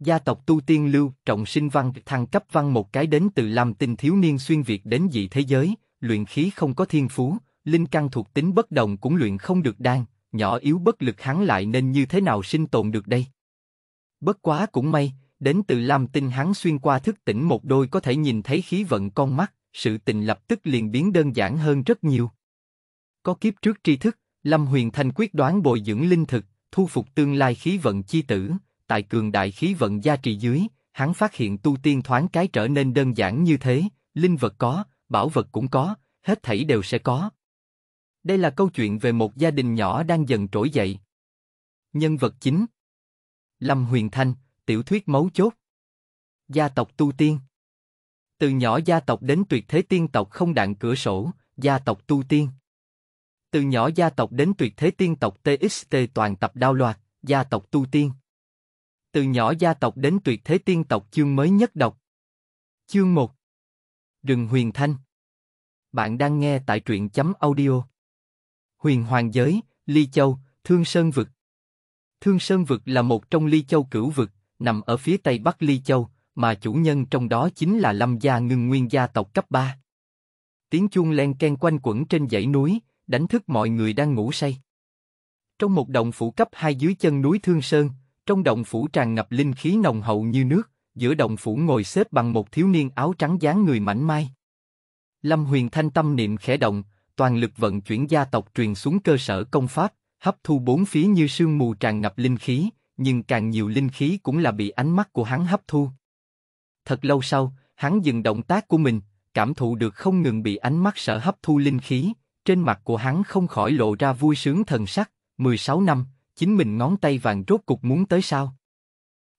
Gia tộc tu tiên lưu trọng sinh văn thăng cấp văn một cái đến từ làm tình thiếu niên xuyên việt đến dị thế giới, luyện khí không có thiên phú, linh căn thuộc tính bất đồng cũng luyện không được đan, nhỏ yếu bất lực hắn lại nên như thế nào sinh tồn được đây? Bất quá cũng may, đến từ Lam Tinh hắn xuyên qua thức tỉnh một đôi có thể nhìn thấy khí vận con mắt, sự tình lập tức liền biến đơn giản hơn rất nhiều. Có kiếp trước tri thức, Lâm Huyền Thanh quyết đoán bồi dưỡng linh thực, thu phục tương lai khí vận chi tử, tại cường đại khí vận gia trì dưới, hắn phát hiện tu tiên thoáng cái trở nên đơn giản như thế, linh vật có, bảo vật cũng có, hết thảy đều sẽ có. Đây là câu chuyện về một gia đình nhỏ đang dần trỗi dậy. Nhân vật chính Lâm Huyền Thanh, tiểu thuyết mấu chốt Gia tộc tu tiên Từ nhỏ gia tộc đến tuyệt thế tiên tộc không đạn cửa sổ, gia tộc tu tiên Từ nhỏ gia tộc đến tuyệt thế tiên tộc TXT toàn tập đao loạt, gia tộc tu tiên từ nhỏ gia tộc đến tuyệt thế tiên tộc chương mới nhất đọc Chương 1 Rừng Huyền Thanh Bạn đang nghe tại truyện chấm audio. Huyền Hoàng Giới, Ly Châu, Thương Sơn Vực Thương Sơn Vực là một trong Ly Châu cửu vực, nằm ở phía tây bắc Ly Châu, mà chủ nhân trong đó chính là Lâm Gia Ngưng Nguyên gia tộc cấp 3. Tiếng chuông len ken quanh quẩn trên dãy núi, đánh thức mọi người đang ngủ say. Trong một động phủ cấp hai dưới chân núi Thương Sơn, trong động phủ tràn ngập linh khí nồng hậu như nước, giữa động phủ ngồi xếp bằng một thiếu niên áo trắng dáng người mảnh mai. Lâm Huyền Thanh tâm niệm khẽ động, toàn lực vận chuyển gia tộc truyền xuống cơ sở công pháp, hấp thu bốn phía như sương mù tràn ngập linh khí, nhưng càng nhiều linh khí cũng là bị ánh mắt của hắn hấp thu. Thật lâu sau, hắn dừng động tác của mình, cảm thụ được không ngừng bị ánh mắt sở hấp thu linh khí, trên mặt của hắn không khỏi lộ ra vui sướng thần sắc, 16 năm, chính mình ngón tay vàng rốt cục muốn tới sao?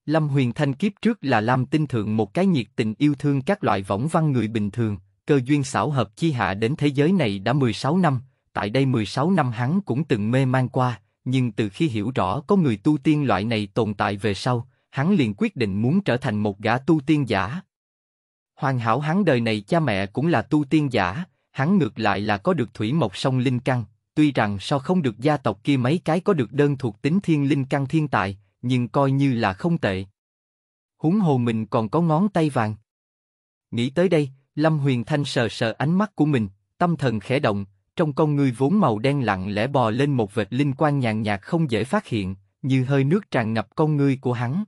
Lâm Huyền Thanh kiếp trước là Lam Tinh Thượng một cái nhiệt tình yêu thương các loại võng văn người bình thường, cơ duyên xảo hợp chi hạ đến thế giới này đã 16 năm, tại đây 16 năm hắn cũng từng mê mang qua, nhưng từ khi hiểu rõ có người tu tiên loại này tồn tại về sau, hắn liền quyết định muốn trở thành một gã tu tiên giả. Hoàn hảo hắn đời này cha mẹ cũng là tu tiên giả, hắn ngược lại là có được thủy mộc sông linh căn, tuy rằng sao không được gia tộc kia mấy cái có được đơn thuộc tính thiên linh căn thiên tài, nhưng coi như là không tệ. húng hồ mình còn có ngón tay vàng. Nghĩ tới đây, Lâm Huyền Thanh sờ sờ ánh mắt của mình, tâm thần khẽ động, trong con người vốn màu đen lặng lẽ bò lên một vệt linh quang nhàn nhạt không dễ phát hiện, như hơi nước tràn ngập con người của hắn.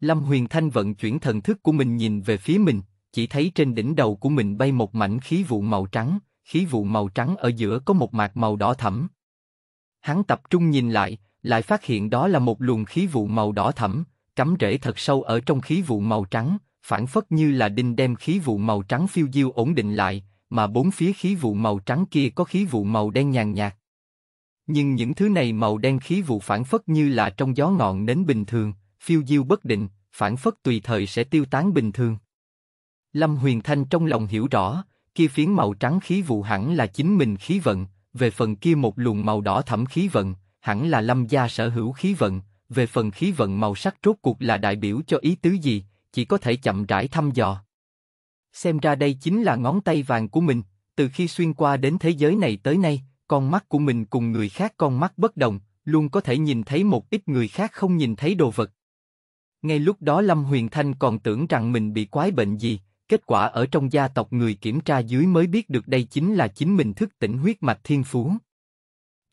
Lâm Huyền Thanh vận chuyển thần thức của mình nhìn về phía mình, chỉ thấy trên đỉnh đầu của mình bay một mảnh khí vụ màu trắng, khí vụ màu trắng ở giữa có một mạc màu đỏ thẫm. Hắn tập trung nhìn lại, lại phát hiện đó là một luồng khí vụ màu đỏ thẫm, cắm rễ thật sâu ở trong khí vụ màu trắng, phản phất như là đinh đem khí vụ màu trắng phiêu diêu ổn định lại, mà bốn phía khí vụ màu trắng kia có khí vụ màu đen nhàn nhạt. Nhưng những thứ này màu đen khí vụ phản phất như là trong gió ngọn nến bình thường, phiêu diêu bất định, phản phất tùy thời sẽ tiêu tán bình thường. Lâm Huyền Thanh trong lòng hiểu rõ, kia phiến màu trắng khí vụ hẳn là chính mình khí vận, về phần kia một luồng màu đỏ thẫm khí vận, hẳn là lâm gia sở hữu khí vận, về phần khí vận màu sắc rốt cuộc là đại biểu cho ý tứ gì, chỉ có thể chậm rãi thăm dò. Xem ra đây chính là ngón tay vàng của mình, từ khi xuyên qua đến thế giới này tới nay, con mắt của mình cùng người khác con mắt bất đồng, luôn có thể nhìn thấy một ít người khác không nhìn thấy đồ vật. Ngay lúc đó Lâm Huyền Thanh còn tưởng rằng mình bị quái bệnh gì, kết quả ở trong gia tộc người kiểm tra dưới mới biết được đây chính là chính mình thức tỉnh huyết mạch thiên phú.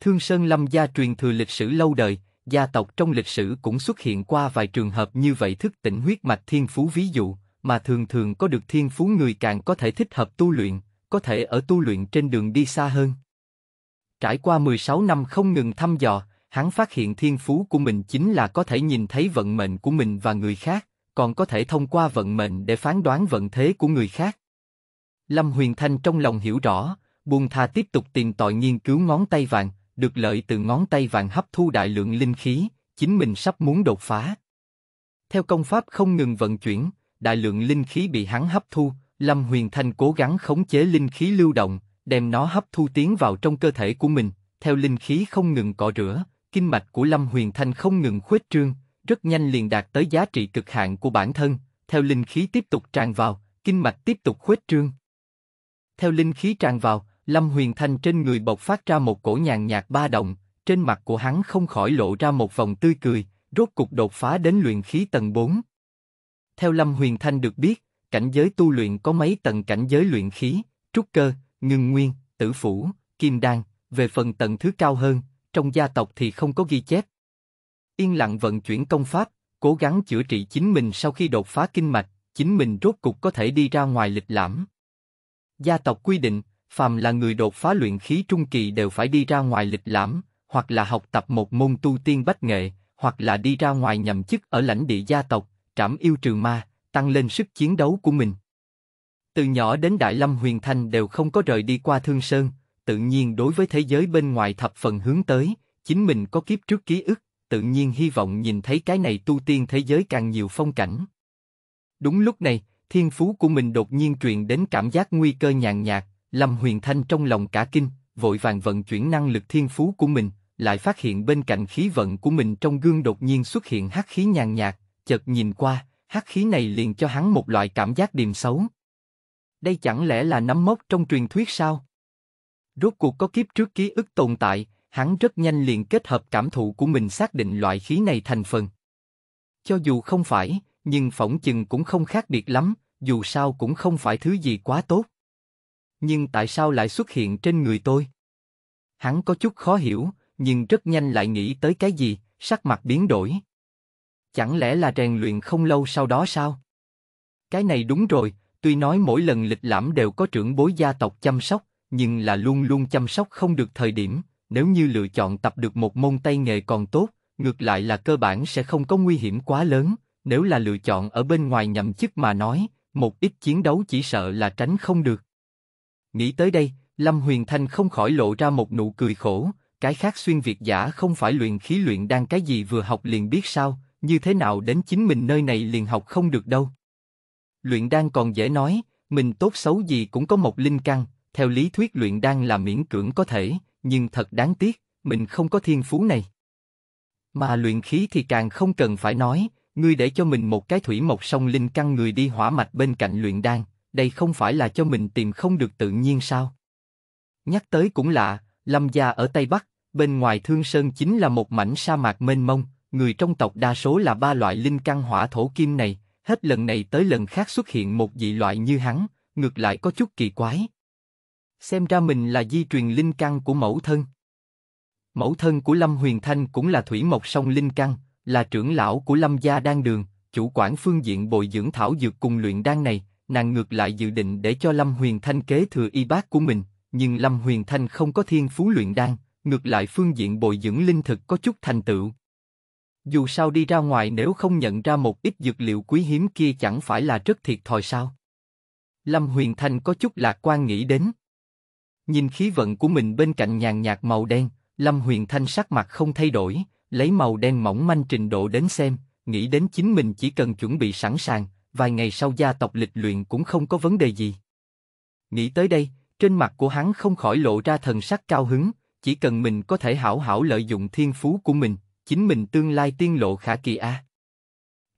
Thương Sơn Lâm gia truyền thừa lịch sử lâu đời, gia tộc trong lịch sử cũng xuất hiện qua vài trường hợp như vậy thức tỉnh huyết mạch thiên phú ví dụ, mà thường thường có được thiên phú người càng có thể thích hợp tu luyện, có thể ở tu luyện trên đường đi xa hơn. Trải qua 16 năm không ngừng thăm dò, hắn phát hiện thiên phú của mình chính là có thể nhìn thấy vận mệnh của mình và người khác còn có thể thông qua vận mệnh để phán đoán vận thế của người khác. Lâm Huyền Thanh trong lòng hiểu rõ, buông tha tiếp tục tìm tòi nghiên cứu ngón tay vàng, được lợi từ ngón tay vàng hấp thu đại lượng linh khí, chính mình sắp muốn đột phá. Theo công pháp không ngừng vận chuyển, đại lượng linh khí bị hắn hấp thu, Lâm Huyền Thanh cố gắng khống chế linh khí lưu động, đem nó hấp thu tiến vào trong cơ thể của mình, theo linh khí không ngừng cọ rửa, kinh mạch của Lâm Huyền Thanh không ngừng khuếch trương, rất nhanh liền đạt tới giá trị cực hạn của bản thân, theo linh khí tiếp tục tràn vào, kinh mạch tiếp tục khuếch trương. Theo linh khí tràn vào, Lâm Huyền Thanh trên người bộc phát ra một cổ nhàn nhạt ba động, trên mặt của hắn không khỏi lộ ra một vòng tươi cười, rốt cục đột phá đến luyện khí tầng 4. Theo Lâm Huyền Thanh được biết, cảnh giới tu luyện có mấy tầng cảnh giới luyện khí, trúc cơ, ngưng nguyên, tử phủ, kim đan, về phần tầng thứ cao hơn, trong gia tộc thì không có ghi chép, yên lặng vận chuyển công pháp, cố gắng chữa trị chính mình sau khi đột phá kinh mạch, chính mình rốt cục có thể đi ra ngoài lịch lãm. Gia tộc quy định, phàm là người đột phá luyện khí trung kỳ đều phải đi ra ngoài lịch lãm, hoặc là học tập một môn tu tiên bách nghệ, hoặc là đi ra ngoài nhậm chức ở lãnh địa gia tộc, trảm yêu trừ ma, tăng lên sức chiến đấu của mình. Từ nhỏ đến Đại Lâm Huyền Thanh đều không có rời đi qua Thương Sơn, tự nhiên đối với thế giới bên ngoài thập phần hướng tới, chính mình có kiếp trước ký ức, tự nhiên hy vọng nhìn thấy cái này tu tiên thế giới càng nhiều phong cảnh. Đúng lúc này, thiên phú của mình đột nhiên truyền đến cảm giác nguy cơ nhàn nhạt, Lâm Huyền Thanh trong lòng cả kinh, vội vàng vận chuyển năng lực thiên phú của mình, lại phát hiện bên cạnh khí vận của mình trong gương đột nhiên xuất hiện hắc khí nhàn nhạt, chợt nhìn qua, hắc khí này liền cho hắn một loại cảm giác điềm xấu. Đây chẳng lẽ là nắm mốc trong truyền thuyết sao? Rốt cuộc có kiếp trước ký ức tồn tại, hắn rất nhanh liền kết hợp cảm thụ của mình xác định loại khí này thành phần. Cho dù không phải, nhưng phỏng chừng cũng không khác biệt lắm, dù sao cũng không phải thứ gì quá tốt. Nhưng tại sao lại xuất hiện trên người tôi? Hắn có chút khó hiểu, nhưng rất nhanh lại nghĩ tới cái gì, sắc mặt biến đổi. Chẳng lẽ là rèn luyện không lâu sau đó sao? Cái này đúng rồi, tuy nói mỗi lần lịch lãm đều có trưởng bối gia tộc chăm sóc, nhưng là luôn luôn chăm sóc không được thời điểm, nếu như lựa chọn tập được một môn tay nghề còn tốt, ngược lại là cơ bản sẽ không có nguy hiểm quá lớn, nếu là lựa chọn ở bên ngoài nhậm chức mà nói, một ít chiến đấu chỉ sợ là tránh không được. Nghĩ tới đây, Lâm Huyền Thanh không khỏi lộ ra một nụ cười khổ, cái khác xuyên việt giả không phải luyện khí luyện đang cái gì vừa học liền biết sao, như thế nào đến chính mình nơi này liền học không được đâu. Luyện đan còn dễ nói, mình tốt xấu gì cũng có một linh căn, theo lý thuyết luyện đan là miễn cưỡng có thể, nhưng thật đáng tiếc, mình không có thiên phú này. Mà luyện khí thì càng không cần phải nói, ngươi để cho mình một cái thủy mộc song linh căn người đi hỏa mạch bên cạnh luyện đan, đây không phải là cho mình tìm không được tự nhiên sao? Nhắc tới cũng lạ, Lâm gia ở Tây Bắc, bên ngoài Thương Sơn chính là một mảnh sa mạc mênh mông, người trong tộc đa số là ba loại linh căn hỏa thổ kim này, hết lần này tới lần khác xuất hiện một dị loại như hắn, ngược lại có chút kỳ quái. Xem ra mình là di truyền linh căn của mẫu thân. Mẫu thân của Lâm Huyền Thanh cũng là thủy mộc song linh căn, là trưởng lão của Lâm gia đan đường, chủ quản phương diện bồi dưỡng thảo dược cùng luyện đan này, nàng ngược lại dự định để cho Lâm Huyền Thanh kế thừa y bác của mình, nhưng Lâm Huyền Thanh không có thiên phú luyện đan, ngược lại phương diện bồi dưỡng linh thực có chút thành tựu. Dù sao đi ra ngoài nếu không nhận ra một ít dược liệu quý hiếm kia chẳng phải là rất thiệt thòi sao? Lâm Huyền Thanh có chút lạc quan nghĩ đến. Nhìn khí vận của mình bên cạnh nhàn nhạt màu đen, Lâm Huyền Thanh sắc mặt không thay đổi, lấy màu đen mỏng manh trình độ đến xem, nghĩ đến chính mình chỉ cần chuẩn bị sẵn sàng, vài ngày sau gia tộc lịch luyện cũng không có vấn đề gì. Nghĩ tới đây, trên mặt của hắn không khỏi lộ ra thần sắc cao hứng, chỉ cần mình có thể hảo hảo lợi dụng thiên phú của mình, chính mình tương lai tiên lộ khả kỳ a.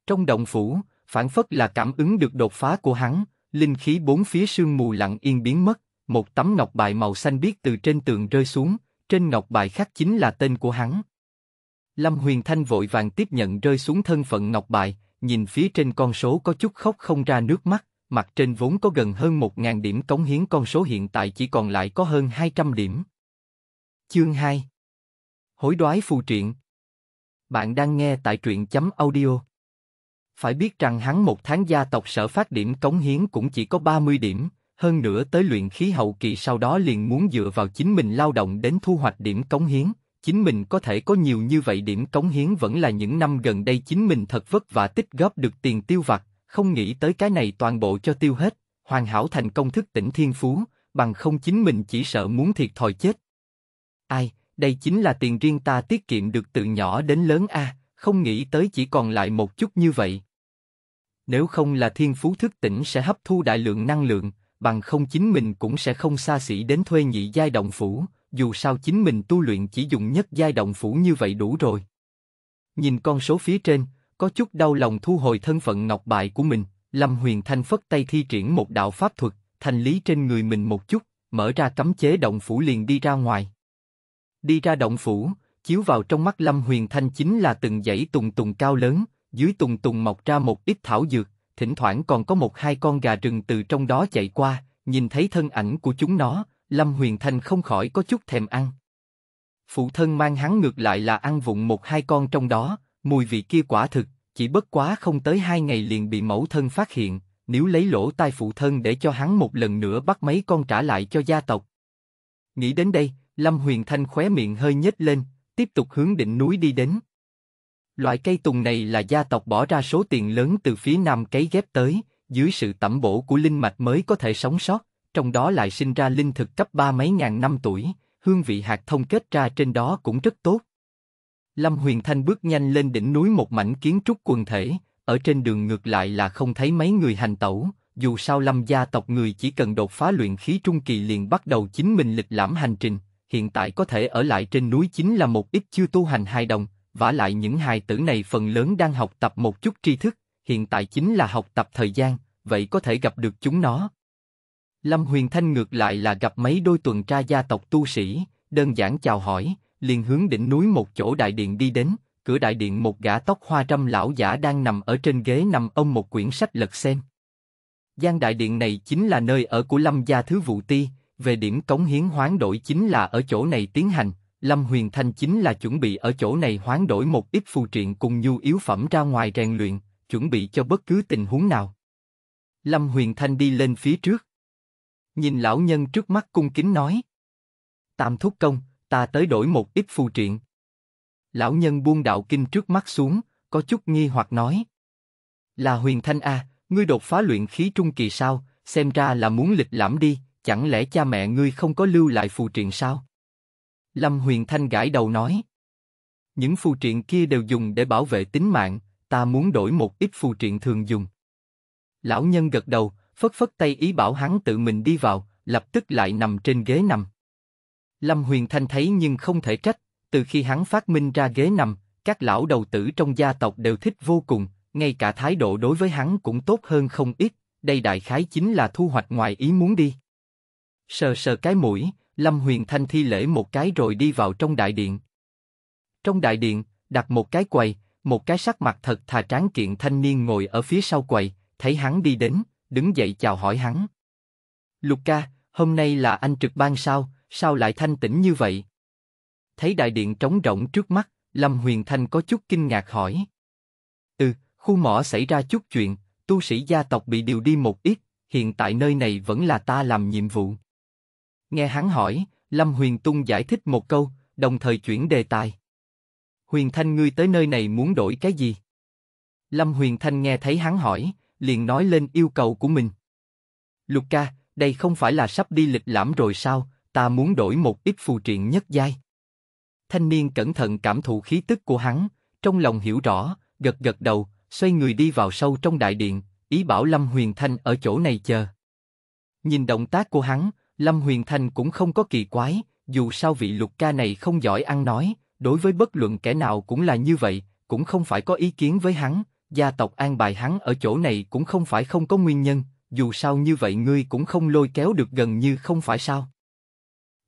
Trong động phủ, phản phất là cảm ứng được đột phá của hắn, linh khí bốn phía sương mù lặng yên biến mất, một tấm ngọc bài màu xanh biếc từ trên tường rơi xuống, trên ngọc bài khắc chính là tên của hắn. Lâm Huyền Thanh vội vàng tiếp nhận rơi xuống thân phận ngọc bài, nhìn phía trên con số có chút khóc không ra nước mắt, mặt trên vốn có gần hơn 1.000 điểm cống hiến con số hiện tại chỉ còn lại có hơn 200 điểm. Chương 2 Hối đoái phù truyện Bạn đang nghe tại truyện chấm audio. Phải biết rằng hắn một tháng gia tộc sở phát điểm cống hiến cũng chỉ có 30 điểm, hơn nữa tới luyện khí hậu kỳ sau đó liền muốn dựa vào chính mình lao động đến thu hoạch điểm cống hiến, chính mình có thể có nhiều như vậy điểm cống hiến vẫn là những năm gần đây chính mình thật vất vả tích góp được tiền tiêu vặt, không nghĩ tới cái này toàn bộ cho tiêu hết, hoàn hảo thành công thức tỉnh thiên phú, bằng không chính mình chỉ sợ muốn thiệt thòi chết. Ai, đây chính là tiền riêng ta tiết kiệm được từ nhỏ đến lớn a, không nghĩ tới chỉ còn lại một chút như vậy. Nếu không là thiên phú thức tỉnh sẽ hấp thu đại lượng năng lượng, bằng không chính mình cũng sẽ không xa xỉ đến thuê nhị giai động phủ, dù sao chính mình tu luyện chỉ dùng nhất giai động phủ như vậy đủ rồi. Nhìn con số phía trên, có chút đau lòng thu hồi thân phận ngọc bại của mình, Lâm Huyền Thanh phất tay thi triển một đạo pháp thuật, thành lý trên người mình một chút, mở ra cấm chế động phủ liền đi ra ngoài. Đi ra động phủ, chiếu vào trong mắt Lâm Huyền Thanh chính là từng dãy tùng tùng cao lớn, dưới tùng tùng mọc ra một ít thảo dược, thỉnh thoảng còn có một hai con gà rừng từ trong đó chạy qua, nhìn thấy thân ảnh của chúng nó, Lâm Huyền Thanh không khỏi có chút thèm ăn. Phụ thân mang hắn ngược lại là ăn vụng một hai con trong đó, mùi vị kia quả thực, chỉ bất quá không tới hai ngày liền bị mẫu thân phát hiện, nếu lấy lỗ tai phụ thân để cho hắn một lần nữa bắt mấy con trả lại cho gia tộc. Nghĩ đến đây, Lâm Huyền Thanh khóe miệng hơi nhếch lên, tiếp tục hướng đỉnh núi đi đến. Loại cây tùng này là gia tộc bỏ ra số tiền lớn từ phía nam cấy ghép tới, dưới sự tẩm bổ của linh mạch mới có thể sống sót, trong đó lại sinh ra linh thực cấp ba mấy ngàn năm tuổi, hương vị hạt thông kết ra trên đó cũng rất tốt. Lâm Huyền Thanh bước nhanh lên đỉnh núi một mảnh kiến trúc quần thể, ở trên đường ngược lại là không thấy mấy người hành tẩu, dù sao lâm gia tộc người chỉ cần đột phá luyện khí trung kỳ liền bắt đầu chính mình lịch lãm hành trình, hiện tại có thể ở lại trên núi chính là một ít chưa tu hành hai đồng, vả lại những hài tử này phần lớn đang học tập một chút tri thức, hiện tại chính là học tập thời gian, vậy có thể gặp được chúng nó. Lâm Huyền Thanh ngược lại là gặp mấy đôi tuần tra gia tộc tu sĩ, đơn giản chào hỏi, liền hướng đỉnh núi một chỗ đại điện đi đến, cửa đại điện một gã tóc hoa trăm lão giả đang nằm ở trên ghế nằm ông một quyển sách lật xem. Gian đại điện này chính là nơi ở của Lâm gia Thứ Vụ Ti, về điểm cống hiến hoán đổi chính là ở chỗ này tiến hành, Lâm Huyền Thanh chính là chuẩn bị ở chỗ này hoán đổi một ít phù triện cùng nhu yếu phẩm ra ngoài rèn luyện, chuẩn bị cho bất cứ tình huống nào. Lâm Huyền Thanh đi lên phía trước. Nhìn lão nhân trước mắt cung kính nói. Tam thúc công, ta tới đổi một ít phù triện. Lão nhân buông đạo kinh trước mắt xuống, có chút nghi hoặc nói. Là Huyền Thanh a, à, ngươi đột phá luyện khí trung kỳ sao, xem ra là muốn lịch lãm đi, chẳng lẽ cha mẹ ngươi không có lưu lại phù triện sao? Lâm Huyền Thanh gãi đầu nói. Những phù triện kia đều dùng để bảo vệ tính mạng, ta muốn đổi một ít phù triện thường dùng. Lão nhân gật đầu, phất phất tay ý bảo hắn tự mình đi vào, lập tức lại nằm trên ghế nằm. Lâm Huyền Thanh thấy nhưng không thể trách, từ khi hắn phát minh ra ghế nằm, các lão đầu tử trong gia tộc đều thích vô cùng, ngay cả thái độ đối với hắn cũng tốt hơn không ít, đây đại khái chính là thu hoạch ngoài ý muốn đi. Sờ sờ cái mũi, Lâm Huyền Thanh thi lễ một cái rồi đi vào trong đại điện. Trong đại điện, đặt một cái quầy, một cái sắc mặt thật thà tráng kiện thanh niên ngồi ở phía sau quầy, thấy hắn đi đến, đứng dậy chào hỏi hắn. Luca, hôm nay là anh trực ban sao? Sao lại thanh tĩnh như vậy? Thấy đại điện trống rỗng trước mắt, Lâm Huyền Thanh có chút kinh ngạc hỏi. Ừ, khu mỏ xảy ra chút chuyện, tu sĩ gia tộc bị điều đi một ít, hiện tại nơi này vẫn là ta làm nhiệm vụ. Nghe hắn hỏi, Lâm Huyền Tung giải thích một câu, đồng thời chuyển đề tài. Huyền Thanh ngươi tới nơi này muốn đổi cái gì? Lâm Huyền Thanh nghe thấy hắn hỏi, liền nói lên yêu cầu của mình. lục ca, đây không phải là sắp đi lịch lãm rồi sao, ta muốn đổi một ít phù triện nhất giai. Thanh niên cẩn thận cảm thụ khí tức của hắn, trong lòng hiểu rõ, gật gật đầu, xoay người đi vào sâu trong đại điện, ý bảo Lâm Huyền Thanh ở chỗ này chờ. Nhìn động tác của hắn, Lâm Huyền Thành cũng không có kỳ quái, dù sao vị lục ca này không giỏi ăn nói, đối với bất luận kẻ nào cũng là như vậy, cũng không phải có ý kiến với hắn, gia tộc an bài hắn ở chỗ này cũng không phải không có nguyên nhân, dù sao như vậy ngươi cũng không lôi kéo được gần như không phải sao.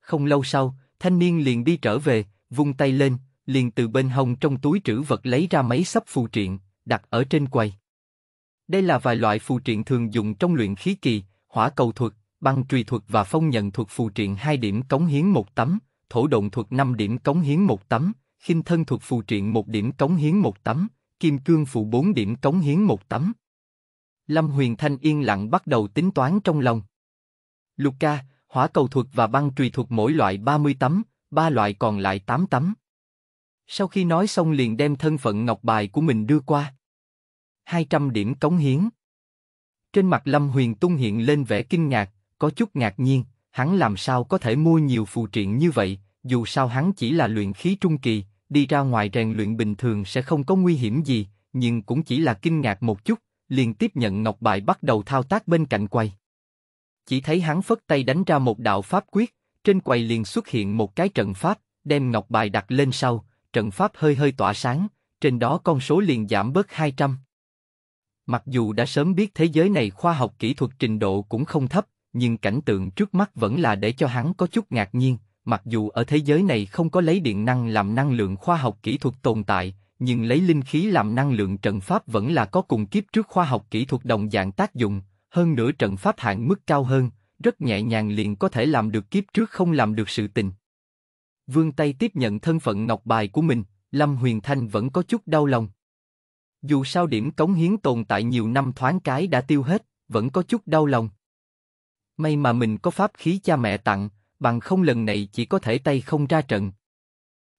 Không lâu sau, thanh niên liền đi trở về, vung tay lên, liền từ bên hông trong túi trữ vật lấy ra mấy sấp phù triện, đặt ở trên quầy. Đây là vài loại phù triện thường dùng trong luyện khí kỳ, hỏa cầu thuật, băng trùy thuật và phong nhận thuật phù triện 2 điểm cống hiến một tấm, thổ động thuật 5 điểm cống hiến một tấm, khinh thân thuật phù triện 1 điểm cống hiến một tấm, kim cương phù 4 điểm cống hiến một tấm. Lâm Huyền Thanh yên lặng bắt đầu tính toán trong lòng. Luca, hỏa cầu thuật và băng trùy thuật mỗi loại 30 tấm, ba loại còn lại 8 tấm. Sau khi nói xong liền đem thân phận ngọc bài của mình đưa qua. 200 điểm cống hiến. Trên mặt Lâm Huyền Tung hiện lên vẻ kinh ngạc, có chút ngạc nhiên, hắn làm sao có thể mua nhiều phù triện như vậy, dù sao hắn chỉ là luyện khí trung kỳ, đi ra ngoài rèn luyện bình thường sẽ không có nguy hiểm gì, nhưng cũng chỉ là kinh ngạc một chút, liền tiếp nhận ngọc bài bắt đầu thao tác bên cạnh quay, Chỉ thấy hắn phất tay đánh ra một đạo pháp quyết, trên quầy liền xuất hiện một cái trận pháp, đem ngọc bài đặt lên sau, trận pháp hơi hơi tỏa sáng, trên đó con số liền giảm bớt 200. Mặc dù đã sớm biết thế giới này khoa học kỹ thuật trình độ cũng không thấp, nhưng cảnh tượng trước mắt vẫn là để cho hắn có chút ngạc nhiên, mặc dù ở thế giới này không có lấy điện năng làm năng lượng khoa học kỹ thuật tồn tại, nhưng lấy linh khí làm năng lượng trận pháp vẫn là có cùng kiếp trước khoa học kỹ thuật đồng dạng tác dụng, hơn nữa trận pháp hạng mức cao hơn, rất nhẹ nhàng liền có thể làm được kiếp trước không làm được sự tình. Vương Tây tiếp nhận thân phận ngọc bài của mình, Lâm Huyền Thanh vẫn có chút đau lòng. Dù sao điểm cống hiến tồn tại nhiều năm thoáng cái đã tiêu hết, vẫn có chút đau lòng. May mà mình có pháp khí cha mẹ tặng, bằng không lần này chỉ có thể tay không ra trận.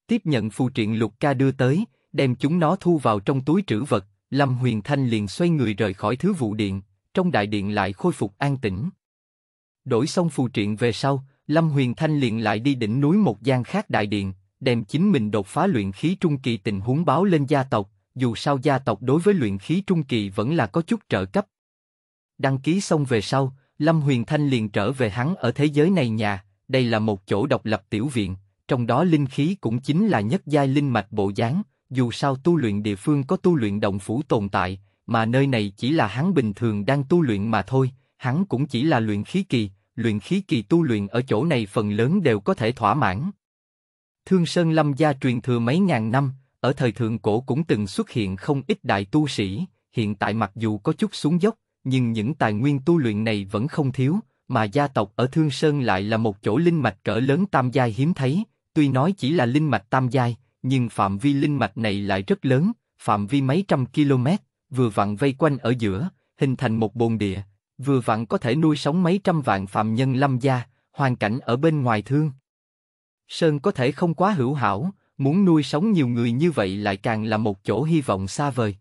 Tiếp nhận phù triện Lục Ca đưa tới, đem chúng nó thu vào trong túi trữ vật, Lâm Huyền Thanh liền xoay người rời khỏi thứ vụ điện, trong đại điện lại khôi phục an tĩnh. Đổi xong phù triện về sau, Lâm Huyền Thanh liền lại đi đỉnh núi một gian khác đại điện, đem chính mình đột phá luyện khí trung kỳ tình huống báo lên gia tộc, dù sao gia tộc đối với luyện khí trung kỳ vẫn là có chút trợ cấp. Đăng ký xong về sau, Lâm Huyền Thanh liền trở về hắn ở thế giới này nhà, đây là một chỗ độc lập tiểu viện, trong đó linh khí cũng chính là nhất giai linh mạch bộ dáng, dù sao tu luyện địa phương có tu luyện động phủ tồn tại, mà nơi này chỉ là hắn bình thường đang tu luyện mà thôi, hắn cũng chỉ là luyện khí kỳ, luyện khí kỳ tu luyện ở chỗ này phần lớn đều có thể thỏa mãn. Thương Sơn Lâm gia truyền thừa mấy ngàn năm, ở thời thượng cổ cũng từng xuất hiện không ít đại tu sĩ, hiện tại mặc dù có chút xuống dốc, nhưng những tài nguyên tu luyện này vẫn không thiếu, mà gia tộc ở Thương Sơn lại là một chỗ linh mạch cỡ lớn tam giai hiếm thấy, tuy nói chỉ là linh mạch tam giai, nhưng phạm vi linh mạch này lại rất lớn, phạm vi mấy trăm km, vừa vặn vây quanh ở giữa, hình thành một bồn địa, vừa vặn có thể nuôi sống mấy trăm vạn phạm nhân lâm gia, hoàn cảnh ở bên ngoài thương. Sơn có thể không quá hữu hảo, muốn nuôi sống nhiều người như vậy lại càng là một chỗ hy vọng xa vời.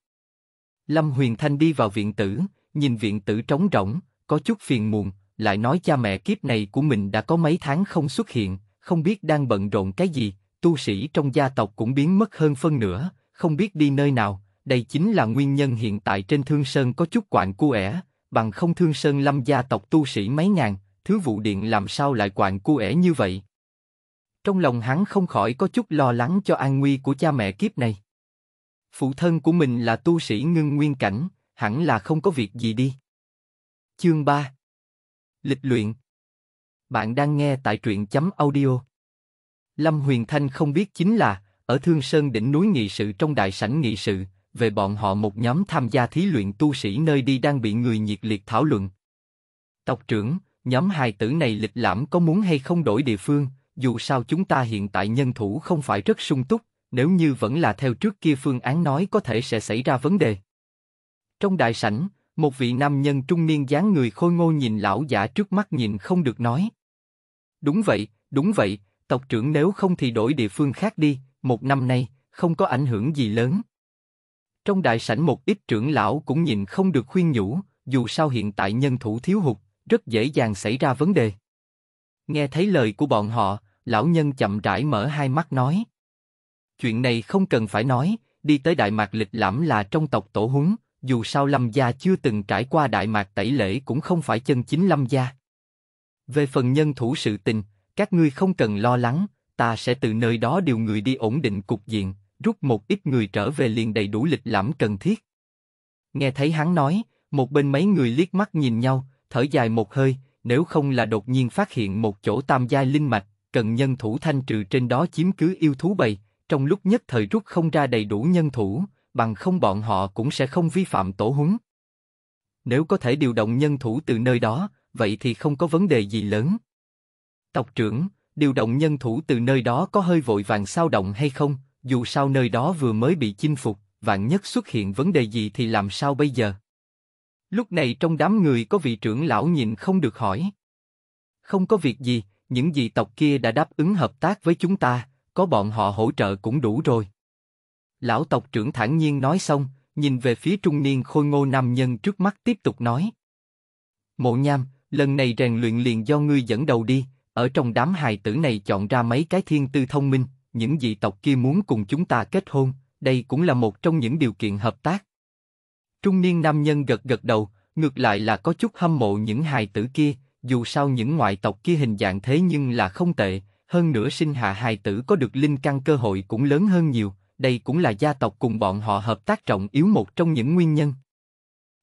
Lâm Huyền Thanh đi vào viện tử, nhìn viện tử trống rỗng, có chút phiền muộn, lại nói cha mẹ kiếp này của mình đã có mấy tháng không xuất hiện, không biết đang bận rộn cái gì, tu sĩ trong gia tộc cũng biến mất hơn phân nửa, không biết đi nơi nào. Đây chính là nguyên nhân hiện tại trên Thương Sơn có chút quạng cu ẻ, bằng không Thương Sơn lâm gia tộc tu sĩ mấy ngàn, thứ vụ điện làm sao lại quạng cu ẻ như vậy? Trong lòng hắn không khỏi có chút lo lắng cho an nguy của cha mẹ kiếp này. Phụ thân của mình là tu sĩ ngưng nguyên cảnh, hẳn là không có việc gì đi. Chương 3 Lịch luyện Bạn đang nghe tại truyện chấm audio. Lâm Huyền Thanh không biết chính là, ở Thương Sơn đỉnh núi nghị sự trong đại sảnh nghị sự, về bọn họ một nhóm tham gia thí luyện tu sĩ nơi đi đang bị người nhiệt liệt thảo luận. Tộc trưởng, nhóm hài tử này lịch lãm có muốn hay không đổi địa phương, dù sao chúng ta hiện tại nhân thủ không phải rất sung túc, nếu như vẫn là theo trước kia phương án nói có thể sẽ xảy ra vấn đề. Trong đại sảnh, một vị nam nhân trung niên dáng người khôi ngô nhìn lão giả trước mắt nhìn không được nói. Đúng vậy, đúng vậy, tộc trưởng nếu không thì đổi địa phương khác đi, một năm nay, không có ảnh hưởng gì lớn. Trong đại sảnh một ít trưởng lão cũng nhìn không được khuyên nhủ, dù sao hiện tại nhân thủ thiếu hụt, rất dễ dàng xảy ra vấn đề. Nghe thấy lời của bọn họ, lão nhân chậm rãi mở hai mắt nói. Chuyện này không cần phải nói, đi tới Đại Mạc lịch lãm là trong tộc tổ húng, dù sao Lâm gia chưa từng trải qua đại mạc tẩy lễ cũng không phải chân chính Lâm gia. Về phần nhân thủ sự tình, các ngươi không cần lo lắng, ta sẽ từ nơi đó điều người đi ổn định cục diện, rút một ít người trở về liền đầy đủ lịch lãm cần thiết. Nghe thấy hắn nói, một bên mấy người liếc mắt nhìn nhau, thở dài một hơi, nếu không là đột nhiên phát hiện một chỗ tam giai linh mạch, cần nhân thủ thanh trừ trên đó chiếm cứ yêu thú bầy, trong lúc nhất thời rút không ra đầy đủ nhân thủ, bằng không bọn họ cũng sẽ không vi phạm tổ huấn. Nếu có thể điều động nhân thủ từ nơi đó, vậy thì không có vấn đề gì lớn. Tộc trưởng, điều động nhân thủ từ nơi đó có hơi vội vàng sao động hay không? Dù sao nơi đó vừa mới bị chinh phục, vạn nhất xuất hiện vấn đề gì thì làm sao bây giờ? Lúc này trong đám người có vị trưởng lão nhìn không được hỏi. Không có việc gì, những dị tộc kia đã đáp ứng hợp tác với chúng ta, có bọn họ hỗ trợ cũng đủ rồi. Lão tộc trưởng thản nhiên nói xong, nhìn về phía trung niên khôi ngô nam nhân trước mắt tiếp tục nói. Mộ nham, lần này rèn luyện liền do ngươi dẫn đầu đi, ở trong đám hài tử này chọn ra mấy cái thiên tư thông minh, những dị tộc kia muốn cùng chúng ta kết hôn, đây cũng là một trong những điều kiện hợp tác. Trung niên nam nhân gật gật đầu, ngược lại là có chút hâm mộ những hài tử kia, dù sao những ngoại tộc kia hình dạng thế nhưng là không tệ, hơn nữa sinh hạ hài tử có được linh căn cơ hội cũng lớn hơn nhiều, đây cũng là gia tộc cùng bọn họ hợp tác trọng yếu một trong những nguyên nhân.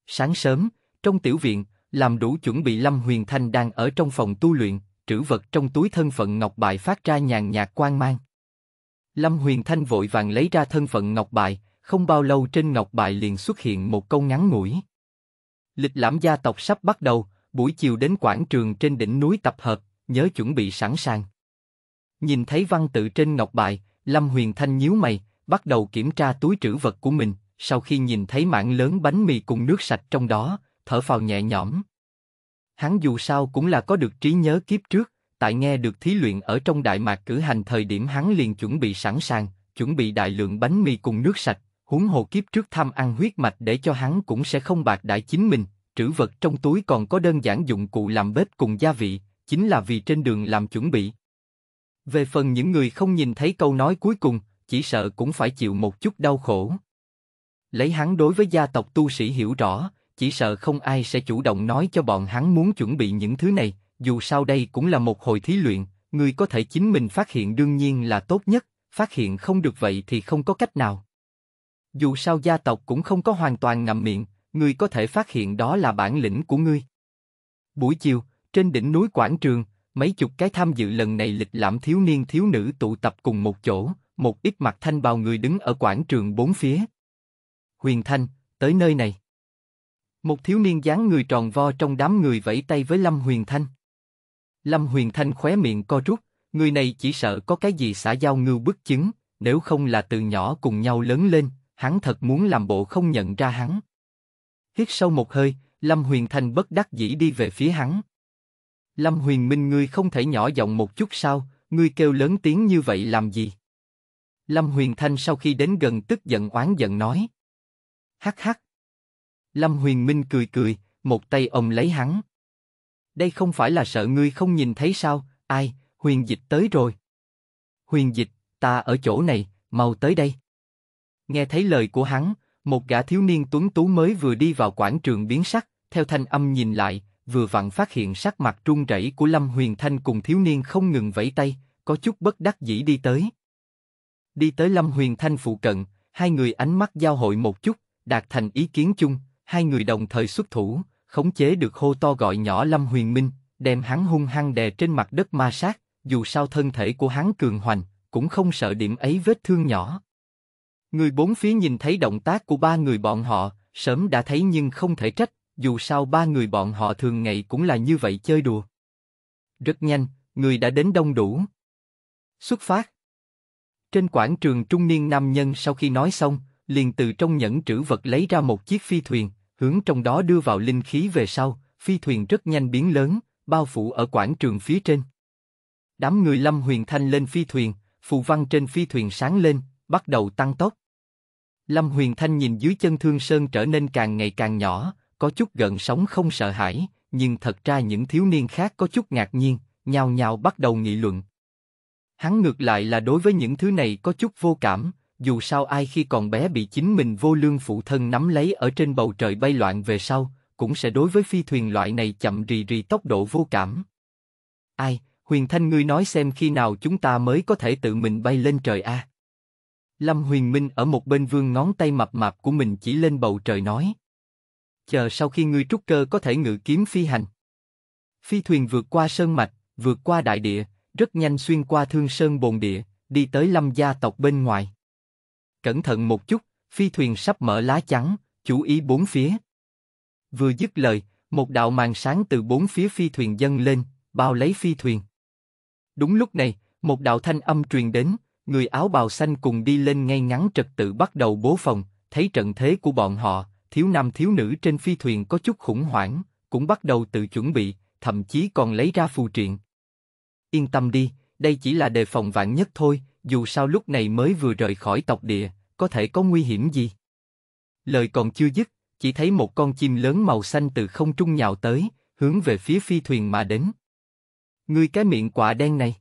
Sáng sớm, trong tiểu viện, làm đủ chuẩn bị Lâm Huyền Thanh đang ở trong phòng tu luyện, trữ vật trong túi thân phận ngọc bài phát ra nhàn nhạt quang mang. Lâm Huyền Thanh vội vàng lấy ra thân phận ngọc bài, không bao lâu trên ngọc bài liền xuất hiện một câu ngắn ngủi. Lịch lãm gia tộc sắp bắt đầu, buổi chiều đến quảng trường trên đỉnh núi tập hợp, nhớ chuẩn bị sẵn sàng. Nhìn thấy văn tự trên ngọc bài, Lâm Huyền Thanh nhíu mày, bắt đầu kiểm tra túi trữ vật của mình, sau khi nhìn thấy mảng lớn bánh mì cùng nước sạch trong đó, thở phào nhẹ nhõm. Hắn dù sao cũng là có được trí nhớ kiếp trước, tại nghe được thí luyện ở trong Đại Mạc cử hành thời điểm hắn liền chuẩn bị sẵn sàng, chuẩn bị đại lượng bánh mì cùng nước sạch, huống hồ kiếp trước tham ăn huyết mạch để cho hắn cũng sẽ không bạc đại chính mình, trữ vật trong túi còn có đơn giản dụng cụ làm bếp cùng gia vị, chính là vì trên đường làm chuẩn bị. Về phần những người không nhìn thấy câu nói cuối cùng, chỉ sợ cũng phải chịu một chút đau khổ. Lấy hắn đối với gia tộc tu sĩ hiểu rõ, chỉ sợ không ai sẽ chủ động nói cho bọn hắn muốn chuẩn bị những thứ này, dù sao đây cũng là một hồi thí luyện, người có thể chính mình phát hiện đương nhiên là tốt nhất, phát hiện không được vậy thì không có cách nào. Dù sao gia tộc cũng không có hoàn toàn ngậm miệng, người có thể phát hiện đó là bản lĩnh của ngươi. Buổi chiều, trên đỉnh núi quảng trường, mấy chục cái tham dự lần này lịch lãm thiếu niên thiếu nữ tụ tập cùng một chỗ, một ít mặt thanh bào người đứng ở quảng trường bốn phía. Huyền Thanh, tới nơi này. Một thiếu niên dáng người tròn vo trong đám người vẫy tay với Lâm Huyền Thanh. Lâm Huyền Thanh khóe miệng co rút, người này chỉ sợ có cái gì xã giao ngưu bức chứng, nếu không là từ nhỏ cùng nhau lớn lên, hắn thật muốn làm bộ không nhận ra hắn. Hít sâu một hơi, Lâm Huyền Thanh bất đắc dĩ đi về phía hắn. Lâm Huyền Minh ngươi không thể nhỏ giọng một chút sao, ngươi kêu lớn tiếng như vậy làm gì? Lâm Huyền Thanh sau khi đến gần tức giận oán giận nói. Hắc hắc. Lâm Huyền Minh cười cười, một tay ông lấy hắn. Đây không phải là sợ ngươi không nhìn thấy sao, ai, huyền dịch tới rồi. Huyền dịch, ta ở chỗ này, mau tới đây. Nghe thấy lời của hắn, một gã thiếu niên tuấn tú mới vừa đi vào quảng trường biến sắc, theo thanh âm nhìn lại, vừa vặn phát hiện sắc mặt run rẩy của Lâm Huyền Thanh cùng thiếu niên không ngừng vẫy tay, có chút bất đắc dĩ đi tới. Đi tới Lâm Huyền Thanh phụ cận, hai người ánh mắt giao hội một chút, đạt thành ý kiến chung, hai người đồng thời xuất thủ, khống chế được hô to gọi nhỏ Lâm Huyền Minh, đem hắn hung hăng đè trên mặt đất ma sát, dù sao thân thể của hắn cường hoành, cũng không sợ điểm ấy vết thương nhỏ. Người bốn phía nhìn thấy động tác của ba người bọn họ, sớm đã thấy nhưng không thể trách, dù sao ba người bọn họ thường ngày cũng là như vậy chơi đùa. Rất nhanh, người đã đến đông đủ. Xuất phát trên quảng trường trung niên nam nhân sau khi nói xong, liền từ trong nhẫn trữ vật lấy ra một chiếc phi thuyền, hướng trong đó đưa vào linh khí về sau, phi thuyền rất nhanh biến lớn, bao phủ ở quảng trường phía trên. Đám người Lâm Huyền Thanh lên phi thuyền, phù văn trên phi thuyền sáng lên, bắt đầu tăng tốc. Lâm Huyền Thanh nhìn dưới chân Thương Sơn trở nên càng ngày càng nhỏ, có chút gần sóng không sợ hãi, nhưng thật ra những thiếu niên khác có chút ngạc nhiên, nhào nhào bắt đầu nghị luận, Hắn ngược lại là đối với những thứ này có chút vô cảm, dù sao ai khi còn bé bị chính mình vô lương phụ thân nắm lấy ở trên bầu trời bay loạn về sau, cũng sẽ đối với phi thuyền loại này chậm rì rì tốc độ vô cảm. Ai, Huyền Thanh ngươi nói xem khi nào chúng ta mới có thể tự mình bay lên trời a? Lâm Huyền Minh ở một bên vương ngón tay mập mạp của mình chỉ lên bầu trời nói. Chờ sau khi ngươi trúc cơ có thể ngự kiếm phi hành. Phi thuyền vượt qua sơn mạch, vượt qua đại địa, rất nhanh xuyên qua thương sơn bồn địa, đi tới lâm gia tộc bên ngoài. Cẩn thận một chút, phi thuyền sắp mở lá chắn, chú ý bốn phía. Vừa dứt lời, một đạo màn sáng từ bốn phía phi thuyền dâng lên, bao lấy phi thuyền. Đúng lúc này, một đạo thanh âm truyền đến, người áo bào xanh cùng đi lên ngay ngắn trật tự bắt đầu bố phòng, thấy trận thế của bọn họ, thiếu nam thiếu nữ trên phi thuyền có chút khủng hoảng, cũng bắt đầu tự chuẩn bị, thậm chí còn lấy ra phù triện yên tâm đi, đây chỉ là đề phòng vạn nhất thôi, dù sao lúc này mới vừa rời khỏi tộc địa, có thể có nguy hiểm gì. Lời còn chưa dứt, chỉ thấy một con chim lớn màu xanh từ không trung nhào tới, hướng về phía phi thuyền mà đến. Ngươi cái miệng quạ đen này.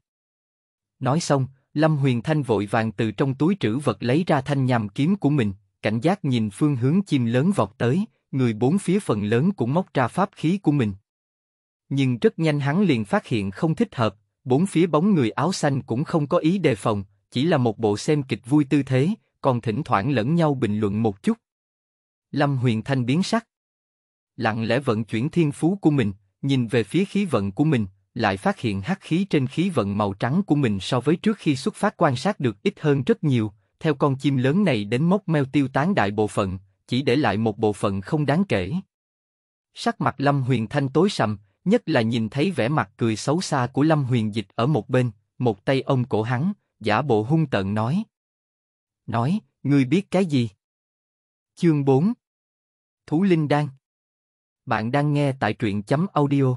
Nói xong, Lâm Huyền Thanh vội vàng từ trong túi trữ vật lấy ra thanh nhàm kiếm của mình, cảnh giác nhìn phương hướng chim lớn vọt tới, người bốn phía phần lớn cũng móc ra pháp khí của mình. Nhưng rất nhanh hắn liền phát hiện không thích hợp, bốn phía bóng người áo xanh cũng không có ý đề phòng, chỉ là một bộ xem kịch vui tư thế, còn thỉnh thoảng lẫn nhau bình luận một chút. Lâm Huyền Thanh biến sắc. Lặng lẽ vận chuyển thiên phú của mình, nhìn về phía khí vận của mình, lại phát hiện hắc khí trên khí vận màu trắng của mình so với trước khi xuất phát quan sát được ít hơn rất nhiều, theo con chim lớn này đến mốc meo tiêu tán đại bộ phận, chỉ để lại một bộ phận không đáng kể. Sắc mặt Lâm Huyền Thanh tối sầm, nhất là nhìn thấy vẻ mặt cười xấu xa của Lâm Huyền Dịch ở một bên, một tay ông cổ hắn, giả bộ hung tợn nói. Nói, ngươi biết cái gì? Chương 4 Thú Linh Đan Bạn đang nghe tại truyện chấm audio.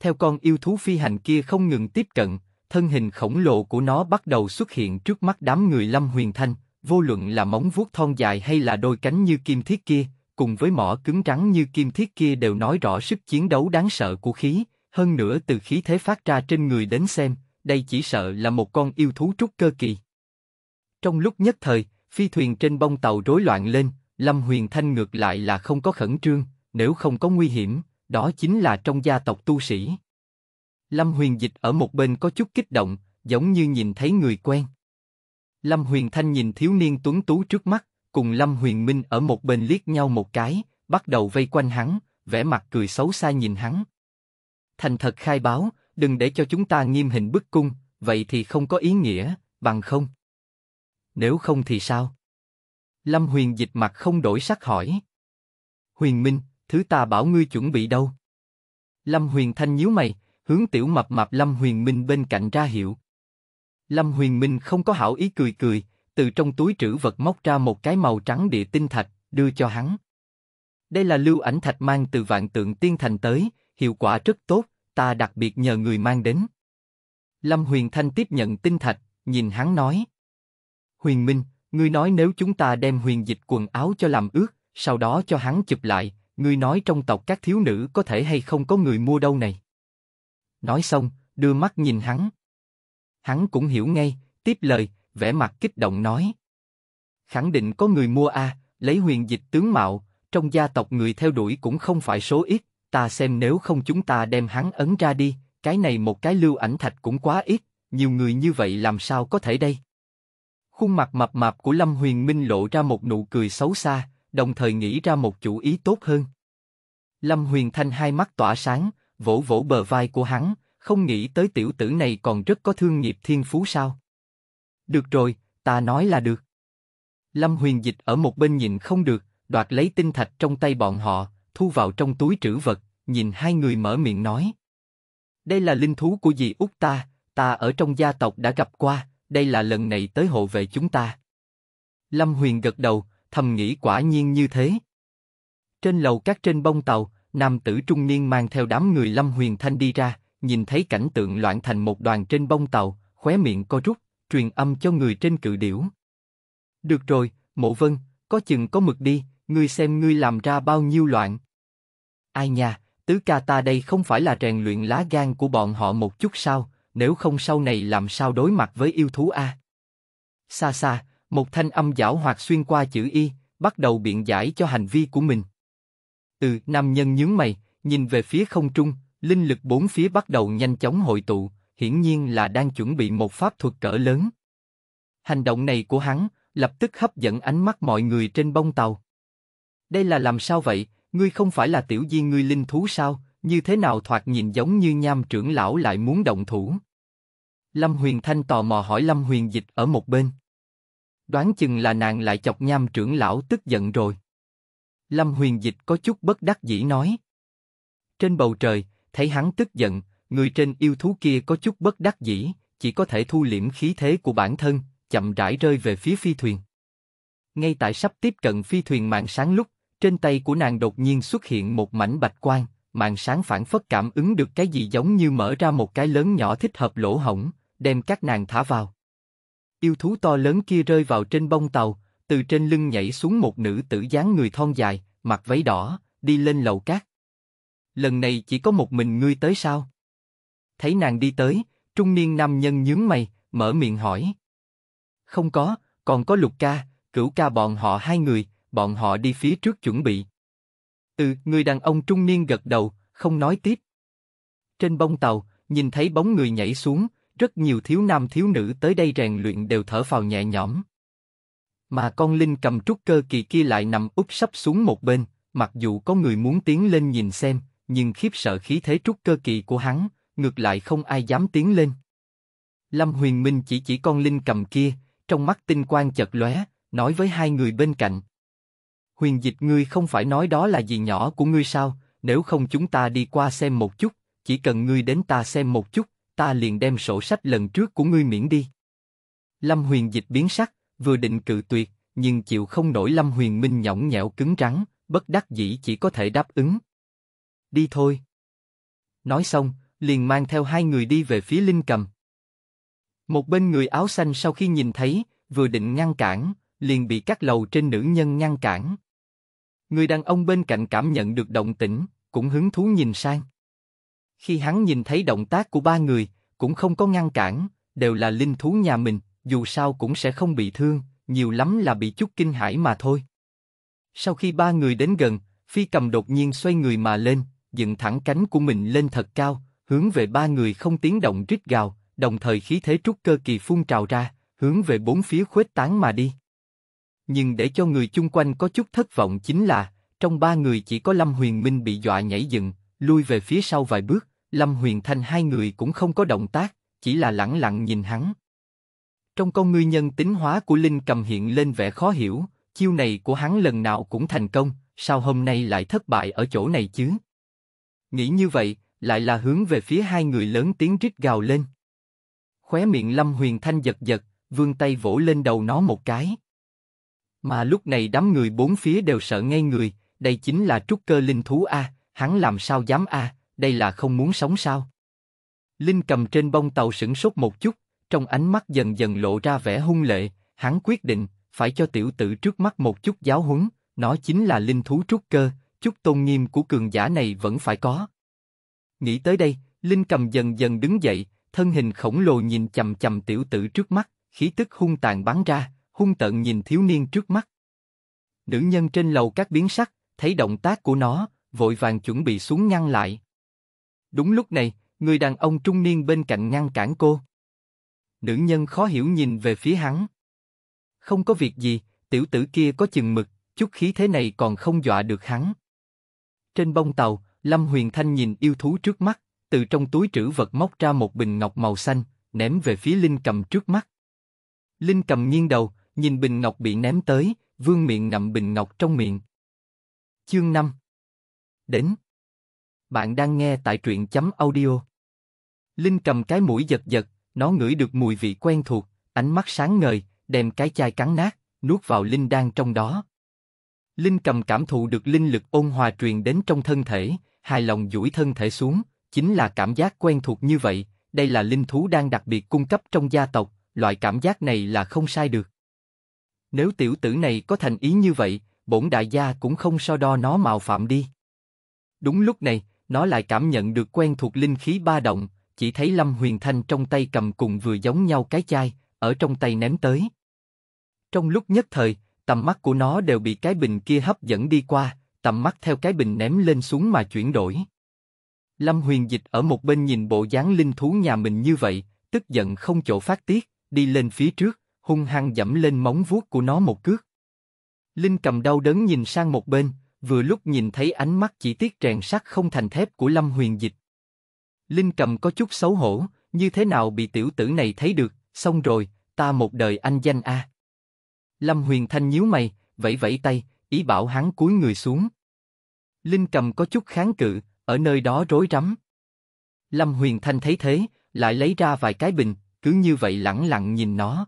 Theo con yêu thú phi hành kia không ngừng tiếp cận, thân hình khổng lồ của nó bắt đầu xuất hiện trước mắt đám người Lâm Huyền Thanh, vô luận là móng vuốt thon dài hay là đôi cánh như kim thiết kia, cùng với mỏ cứng rắn như kim thiết kia đều nói rõ sức chiến đấu đáng sợ của khí, hơn nữa từ khí thế phát ra trên người đến xem, đây chỉ sợ là một con yêu thú trúc cơ kỳ. Trong lúc nhất thời, phi thuyền trên bông tàu rối loạn lên, Lâm Huyền Thanh ngược lại là không có khẩn trương, nếu không có nguy hiểm, đó chính là trong gia tộc tu sĩ. Lâm Huyền Dịch ở một bên có chút kích động, giống như nhìn thấy người quen. Lâm Huyền Thanh nhìn thiếu niên tuấn tú trước mắt, cùng Lâm Huyền Minh ở một bên liếc nhau một cái, bắt đầu vây quanh hắn, vẻ mặt cười xấu xa nhìn hắn. Thành thật khai báo, đừng để cho chúng ta nghiêm hình bức cung, vậy thì không có ý nghĩa, bằng không. Nếu không thì sao? Lâm Huyền dịch mặt không đổi sắc hỏi. Huyền Minh, thứ ta bảo ngươi chuẩn bị đâu? Lâm Huyền Thanh nhíu mày, hướng tiểu mập mập Lâm Huyền Minh bên cạnh ra hiệu. Lâm Huyền Minh không có hảo ý cười cười, từ trong túi trữ vật móc ra một cái màu trắng địa tinh thạch, đưa cho hắn. Đây là lưu ảnh thạch mang từ vạn tượng tiên thành tới, hiệu quả rất tốt, ta đặc biệt nhờ người mang đến. Lâm Huyền Thanh tiếp nhận tinh thạch, nhìn hắn nói. Huyền Minh, ngươi nói nếu chúng ta đem huyền dịch quần áo cho làm ướt, sau đó cho hắn chụp lại, ngươi nói trong tộc các thiếu nữ có thể hay không có người mua đâu này. Nói xong, đưa mắt nhìn hắn. Hắn cũng hiểu ngay, tiếp lời, vẻ mặt kích động nói. Khẳng định có người mua a, lấy huyền dịch tướng mạo, trong gia tộc người theo đuổi cũng không phải số ít, ta xem nếu không chúng ta đem hắn ấn ra đi, cái này một cái lưu ảnh thạch cũng quá ít, nhiều người như vậy làm sao có thể đây? Khuôn mặt mập mạp của Lâm Huyền Minh lộ ra một nụ cười xấu xa, đồng thời nghĩ ra một chủ ý tốt hơn. Lâm Huyền Thanh hai mắt tỏa sáng, vỗ vỗ bờ vai của hắn, không nghĩ tới tiểu tử này còn rất có thương nghiệp thiên phú sao? Được rồi, ta nói là được. Lâm Huyền Dịch ở một bên nhìn không được, đoạt lấy tinh thạch trong tay bọn họ, thu vào trong túi trữ vật, nhìn hai người mở miệng nói. Đây là linh thú của dì út ta, ta ở trong gia tộc đã gặp qua, đây là lần này tới hộ vệ chúng ta. Lâm Huyền gật đầu, thầm nghĩ quả nhiên như thế. Trên lầu các trên bông tàu, nam tử trung niên mang theo đám người Lâm Huyền Thanh đi ra, nhìn thấy cảnh tượng loạn thành một đoàn trên bông tàu, khóe miệng co rút, truyền âm cho người trên cự điểu. Được rồi, mộ vân, có chừng có mực đi, ngươi xem ngươi làm ra bao nhiêu loạn. Ai nha, tứ ca ta đây không phải là rèn luyện lá gan của bọn họ một chút sao, nếu không sau này làm sao đối mặt với yêu thú a. Xa xa, một thanh âm giảo hoạt xuyên qua chữ y, bắt đầu biện giải cho hành vi của mình. Từ nam nhân nhướng mày, nhìn về phía không trung, linh lực bốn phía bắt đầu nhanh chóng hội tụ, hiển nhiên là đang chuẩn bị một pháp thuật cỡ lớn. Hành động này của hắn lập tức hấp dẫn ánh mắt mọi người trên bông tàu. Đây là làm sao vậy? Ngươi không phải là tiểu di ngươi linh thú sao? Như thế nào thoạt nhìn giống như nham trưởng lão lại muốn động thủ? Lâm Huyền Thanh tò mò hỏi Lâm Huyền Dịch ở một bên. Đoán chừng là nàng lại chọc nham trưởng lão tức giận rồi. Lâm Huyền Dịch có chút bất đắc dĩ nói. Trên bầu trời, thấy hắn tức giận, người trên yêu thú kia có chút bất đắc dĩ, chỉ có thể thu liễm khí thế của bản thân, chậm rãi rơi về phía phi thuyền. Ngay tại sắp tiếp cận phi thuyền mạng sáng lúc, trên tay của nàng đột nhiên xuất hiện một mảnh bạch quang, mạng sáng phản phất cảm ứng được cái gì giống như mở ra một cái lớn nhỏ thích hợp lỗ hổng, đem các nàng thả vào. Yêu thú to lớn kia rơi vào trên bông tàu, từ trên lưng nhảy xuống một nữ tử dáng người thon dài, mặc váy đỏ, đi lên lầu cát. Lần này chỉ có một mình ngươi tới sao? thấy nàng đi tới, trung niên nam nhân nhướng mày, mở miệng hỏi. Không có, còn có lục ca, cửu ca bọn họ hai người, bọn họ đi phía trước chuẩn bị. Ừ, người đàn ông trung niên gật đầu, không nói tiếp. Trên bông tàu, nhìn thấy bóng người nhảy xuống, rất nhiều thiếu nam thiếu nữ tới đây rèn luyện đều thở phào nhẹ nhõm. Mà con linh cầm trúc cơ kỳ kia lại nằm úp sắp xuống một bên, mặc dù có người muốn tiến lên nhìn xem, nhưng khiếp sợ khí thế trúc cơ kỳ của hắn, ngược lại không ai dám tiến lên. Lâm Huyền Minh chỉ chỉ con linh cầm kia, trong mắt tinh quang chật lóe, nói với hai người bên cạnh. Huyền Dịch ngươi không phải nói đó là gì nhỏ của ngươi sao, nếu không chúng ta đi qua xem một chút, chỉ cần ngươi đến ta xem một chút, ta liền đem sổ sách lần trước của ngươi miễn đi. Lâm Huyền Dịch biến sắc, vừa định cự tuyệt, nhưng chịu không nổi Lâm Huyền Minh nhõng nhẽo cứng rắn, bất đắc dĩ chỉ có thể đáp ứng. Đi thôi. Nói xong, liền mang theo hai người đi về phía Linh Cầm. Một bên người áo xanh sau khi nhìn thấy, vừa định ngăn cản, liền bị các lầu trên nữ nhân ngăn cản. Người đàn ông bên cạnh cảm nhận được động tĩnh, cũng hứng thú nhìn sang. Khi hắn nhìn thấy động tác của ba người, cũng không có ngăn cản, đều là linh thú nhà mình, dù sao cũng sẽ không bị thương, nhiều lắm là bị chút kinh hãi mà thôi. Sau khi ba người đến gần, phi cầm đột nhiên xoay người mà lên, dựng thẳng cánh của mình lên thật cao, hướng về ba người không tiếng động rít gào, đồng thời khí thế trúc cơ kỳ phun trào ra, hướng về bốn phía khuếch tán mà đi. Nhưng để cho người chung quanh có chút thất vọng chính là, trong ba người chỉ có Lâm Huyền Minh bị dọa nhảy dựng, lui về phía sau vài bước, Lâm Huyền Thanh hai người cũng không có động tác, chỉ là lẳng lặng nhìn hắn. Trong con ngươi nhân tính hóa của Linh cầm hiện lên vẻ khó hiểu, chiêu này của hắn lần nào cũng thành công, sao hôm nay lại thất bại ở chỗ này chứ? Nghĩ như vậy, lại là hướng về phía hai người lớn tiếng rít gào lên. Khóe miệng Lâm Huyền Thanh giật giật, vươn tay vỗ lên đầu nó một cái. Mà lúc này đám người bốn phía đều sợ ngay người, đây chính là trúc cơ linh thú A, hắn làm sao dám A, đây là không muốn sống sao. Linh cầm trên bông tàu sửng sốt một chút, trong ánh mắt dần dần lộ ra vẻ hung lệ, hắn quyết định, phải cho tiểu tử trước mắt một chút giáo huấn, nó chính là linh thú trúc cơ, chút tôn nghiêm của cường giả này vẫn phải có. Nghĩ tới đây, Linh cầm dần dần đứng dậy, thân hình khổng lồ nhìn chầm chầm tiểu tử trước mắt, khí tức hung tàn bắn ra, hung tợn nhìn thiếu niên trước mắt. Nữ nhân trên lầu các biến sắc, thấy động tác của nó, vội vàng chuẩn bị xuống ngăn lại. Đúng lúc này, người đàn ông trung niên bên cạnh ngăn cản cô. Nữ nhân khó hiểu nhìn về phía hắn. Không có việc gì, tiểu tử kia có chừng mực, chút khí thế này còn không dọa được hắn. Trên bông tàu, Lâm Huyền Thanh nhìn yêu thú trước mắt, từ trong túi trữ vật móc ra một bình ngọc màu xanh, ném về phía Linh Cầm trước mắt. Linh Cầm nghiêng đầu, nhìn bình ngọc bị ném tới, vương miệng ngậm bình ngọc trong miệng. Chương 5 Đến Bạn đang nghe tại truyện chấm audio. Linh cầm cái mũi giật giật, nó ngửi được mùi vị quen thuộc, ánh mắt sáng ngời, đem cái chai cắn nát, nuốt vào linh đang trong đó. Linh cầm cảm thụ được linh lực ôn hòa truyền đến trong thân thể, hài lòng duỗi thân thể xuống, chính là cảm giác quen thuộc như vậy, đây là linh thú đang đặc biệt cung cấp trong gia tộc, loại cảm giác này là không sai được. Nếu tiểu tử này có thành ý như vậy, bổn đại gia cũng không so đo nó mạo phạm đi. Đúng lúc này, nó lại cảm nhận được quen thuộc linh khí ba động, chỉ thấy Lâm Huyền Thanh trong tay cầm cùng vừa giống nhau cái chai, ở trong tay ném tới. Trong lúc nhất thời, tầm mắt của nó đều bị cái bình kia hấp dẫn đi qua, tầm mắt theo cái bình ném lên xuống mà chuyển đổi. Lâm Huyền Dịch ở một bên nhìn bộ dáng linh thú nhà mình như vậy, tức giận không chỗ phát tiết, đi lên phía trước, hung hăng dẫm lên móng vuốt của nó một cước. Linh cầm đau đớn nhìn sang một bên, vừa lúc nhìn thấy ánh mắt chỉ tiết rèn sắt không thành thép của Lâm Huyền Dịch. Linh cầm có chút xấu hổ, như thế nào bị tiểu tử này thấy được, xong rồi, ta một đời anh danh a. À. Lâm Huyền Thanh nhíu mày, vẫy vẫy tay, ý bảo hắn cúi người xuống. Linh cầm có chút kháng cự, ở nơi đó rối rắm. Lâm Huyền Thanh thấy thế, lại lấy ra vài cái bình, cứ như vậy lẳng lặng nhìn nó.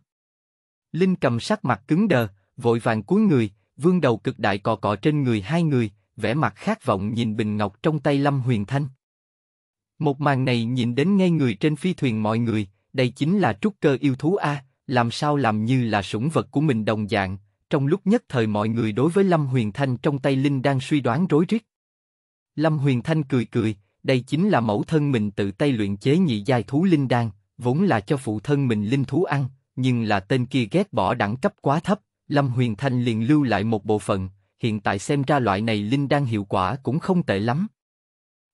Linh cầm sắc mặt cứng đờ, vội vàng cúi người, vương đầu cực đại cò cọ trên người hai người, vẻ mặt khát vọng nhìn bình ngọc trong tay Lâm Huyền Thanh. Một màn này nhìn đến ngay người trên phi thuyền mọi người, đây chính là trúc cơ yêu thú a, làm sao làm như là sủng vật của mình đồng dạng. Trong lúc nhất thời mọi người đối với Lâm Huyền Thanh trong tay Linh đang suy đoán rối rít. Lâm Huyền Thanh cười cười, đây chính là mẫu thân mình tự tay luyện chế nhị giai thú Linh đan, vốn là cho phụ thân mình Linh thú ăn, nhưng là tên kia ghét bỏ đẳng cấp quá thấp, Lâm Huyền Thanh liền lưu lại một bộ phận, hiện tại xem ra loại này Linh đan hiệu quả cũng không tệ lắm.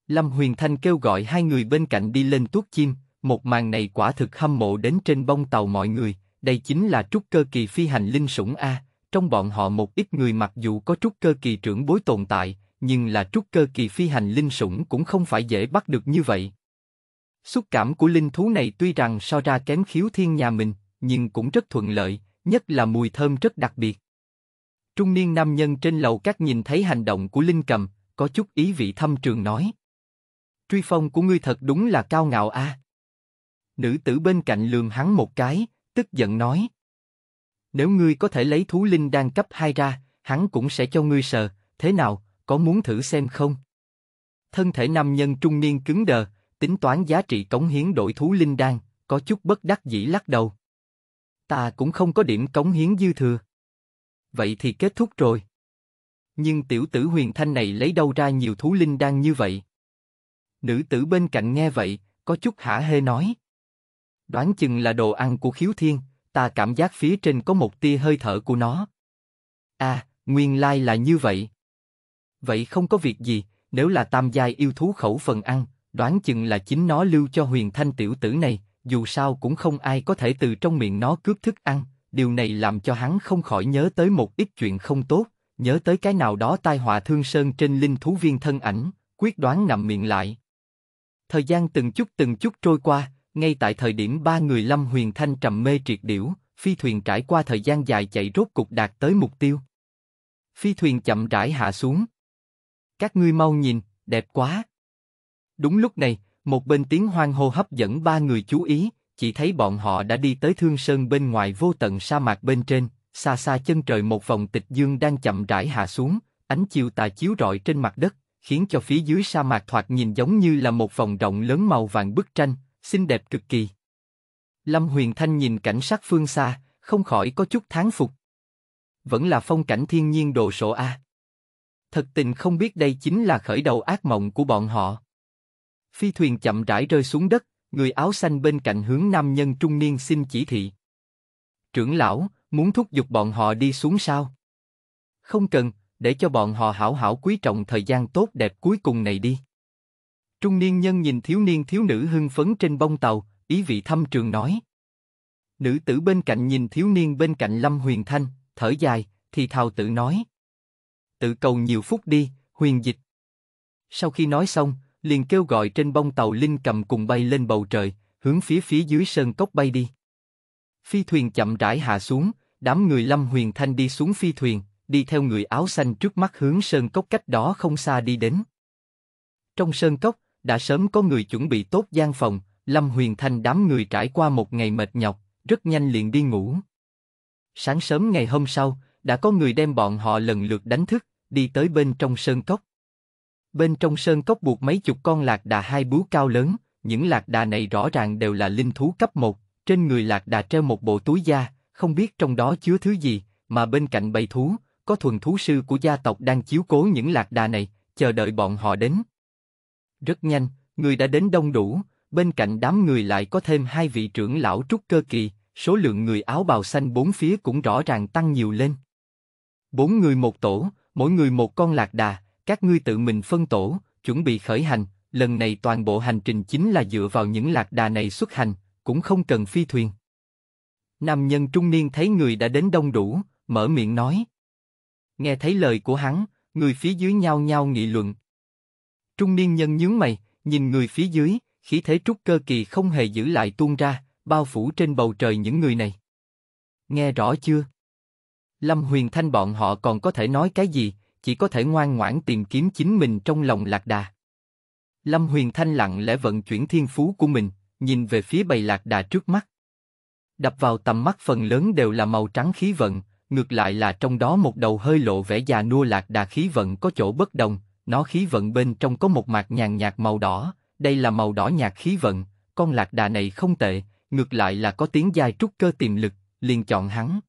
Lâm Huyền Thanh kêu gọi hai người bên cạnh đi lên tuốt chim, một màn này quả thực hâm mộ đến trên bông tàu mọi người, đây chính là trúc cơ kỳ phi hành linh sủng A, trong bọn họ một ít người mặc dù có trúc cơ kỳ trưởng bối tồn tại, nhưng là trúc cơ kỳ phi hành linh sủng cũng không phải dễ bắt được như vậy. Xúc cảm của linh thú này tuy rằng so ra kém khiếu thiên nhà mình, nhưng cũng rất thuận lợi, nhất là mùi thơm rất đặc biệt. Trung niên nam nhân trên lầu các nhìn thấy hành động của Linh Cầm, có chút ý vị thâm trường nói. Truy phong của ngươi thật đúng là cao ngạo a. Nữ tử bên cạnh lườm hắn một cái, tức giận nói. Nếu ngươi có thể lấy thú linh đan cấp 2 ra, hắn cũng sẽ cho ngươi sờ, thế nào, có muốn thử xem không? Thân thể nam nhân trung niên cứng đờ, tính toán giá trị cống hiến đổi thú linh đan, có chút bất đắc dĩ lắc đầu. Ta cũng không có điểm cống hiến dư thừa. Vậy thì kết thúc rồi. Nhưng tiểu tử huyền thanh này lấy đâu ra nhiều thú linh đan như vậy? Nữ tử bên cạnh nghe vậy, có chút hả hê nói đoán chừng là đồ ăn của khiếu thiên, ta cảm giác phía trên có một tia hơi thở của nó. À, nguyên lai là như vậy. Vậy không có việc gì, nếu là tam giai yêu thú khẩu phần ăn, đoán chừng là chính nó lưu cho huyền thanh tiểu tử này, dù sao cũng không ai có thể từ trong miệng nó cướp thức ăn, điều này làm cho hắn không khỏi nhớ tới một ít chuyện không tốt, nhớ tới cái nào đó tai họa thương sơn trên linh thú viên thân ảnh, quyết đoán nằm miệng lại. Thời gian từng chút từng chút trôi qua, ngay tại thời điểm ba người Lâm Huyền Thanh trầm mê triệt điểu, phi thuyền trải qua thời gian dài chạy rốt cục đạt tới mục tiêu. Phi thuyền chậm rãi hạ xuống. Các ngươi mau nhìn, đẹp quá. Đúng lúc này, một bên tiếng hoang hô hấp dẫn ba người chú ý, chỉ thấy bọn họ đã đi tới thương sơn bên ngoài vô tận sa mạc bên trên, xa xa chân trời một vòng tịch dương đang chậm rãi hạ xuống, ánh chiều tà chiếu rọi trên mặt đất, khiến cho phía dưới sa mạc thoạt nhìn giống như là một vòng rộng lớn màu vàng bức tranh, xinh đẹp cực kỳ. Lâm Huyền Thanh nhìn cảnh sát phương xa, không khỏi có chút tháng phục. Vẫn là phong cảnh thiên nhiên đồ sộ a. À. Thật tình không biết đây chính là khởi đầu ác mộng của bọn họ. Phi thuyền chậm rãi rơi xuống đất, người áo xanh bên cạnh hướng nam nhân trung niên xin chỉ thị. Trưởng lão, muốn thúc giục bọn họ đi xuống sao? Không cần, để cho bọn họ hảo hảo quý trọng thời gian tốt đẹp cuối cùng này đi. Trung niên nhân nhìn thiếu niên thiếu nữ hưng phấn trên bông tàu, ý vị thâm trường nói. Nữ tử bên cạnh nhìn thiếu niên bên cạnh Lâm Huyền Thanh, thở dài, thì thào tự nói. Tự cầu nhiều phút đi, huyền dịch. Sau khi nói xong, liền kêu gọi trên bông tàu Linh cầm cùng bay lên bầu trời, hướng phía phía dưới sơn cốc bay đi. Phi thuyền chậm rãi hạ xuống, đám người Lâm Huyền Thanh đi xuống phi thuyền, đi theo người áo xanh trước mắt hướng sơn cốc cách đó không xa đi đến. Trong sơn cốc, đã sớm có người chuẩn bị tốt gian phòng, Lâm Huyền Thanh đám người trải qua một ngày mệt nhọc, rất nhanh liền đi ngủ. Sáng sớm ngày hôm sau, đã có người đem bọn họ lần lượt đánh thức, đi tới bên trong sơn cốc. Bên trong sơn cốc buộc mấy chục con lạc đà hai bú cao lớn, những lạc đà này rõ ràng đều là linh thú cấp 1, trên người lạc đà treo một bộ túi da, không biết trong đó chứa thứ gì, mà bên cạnh bầy thú, có thuần thú sư của gia tộc đang chiếu cố những lạc đà này, chờ đợi bọn họ đến. Rất nhanh, người đã đến đông đủ, bên cạnh đám người lại có thêm hai vị trưởng lão trúc cơ kỳ, số lượng người áo bào xanh bốn phía cũng rõ ràng tăng nhiều lên. Bốn người một tổ, mỗi người một con lạc đà, các ngươi tự mình phân tổ, chuẩn bị khởi hành, lần này toàn bộ hành trình chính là dựa vào những lạc đà này xuất hành, cũng không cần phi thuyền. Nam nhân trung niên thấy người đã đến đông đủ, mở miệng nói. Nghe thấy lời của hắn, người phía dưới nhao nhao nghị luận, Trung niên nhân nhướng mày, nhìn người phía dưới, khí thế trúc cơ kỳ không hề giữ lại tuôn ra, bao phủ trên bầu trời những người này. Nghe rõ chưa? Lâm Huyền Thanh bọn họ còn có thể nói cái gì, chỉ có thể ngoan ngoãn tìm kiếm chính mình trong lòng lạc đà. Lâm Huyền Thanh lặng lẽ vận chuyển thiên phú của mình, nhìn về phía bầy lạc đà trước mắt. Đập vào tầm mắt phần lớn đều là màu trắng khí vận, ngược lại là trong đó một đầu hơi lộ vẻ già nua lạc đà khí vận có chỗ bất đồng, nó khí vận bên trong có một mạc nhàn nhạt màu đỏ, đây là màu đỏ nhạt khí vận, con lạc đà này không tệ, ngược lại là có tiếng giai trúc cơ tiềm lực, liền chọn hắn.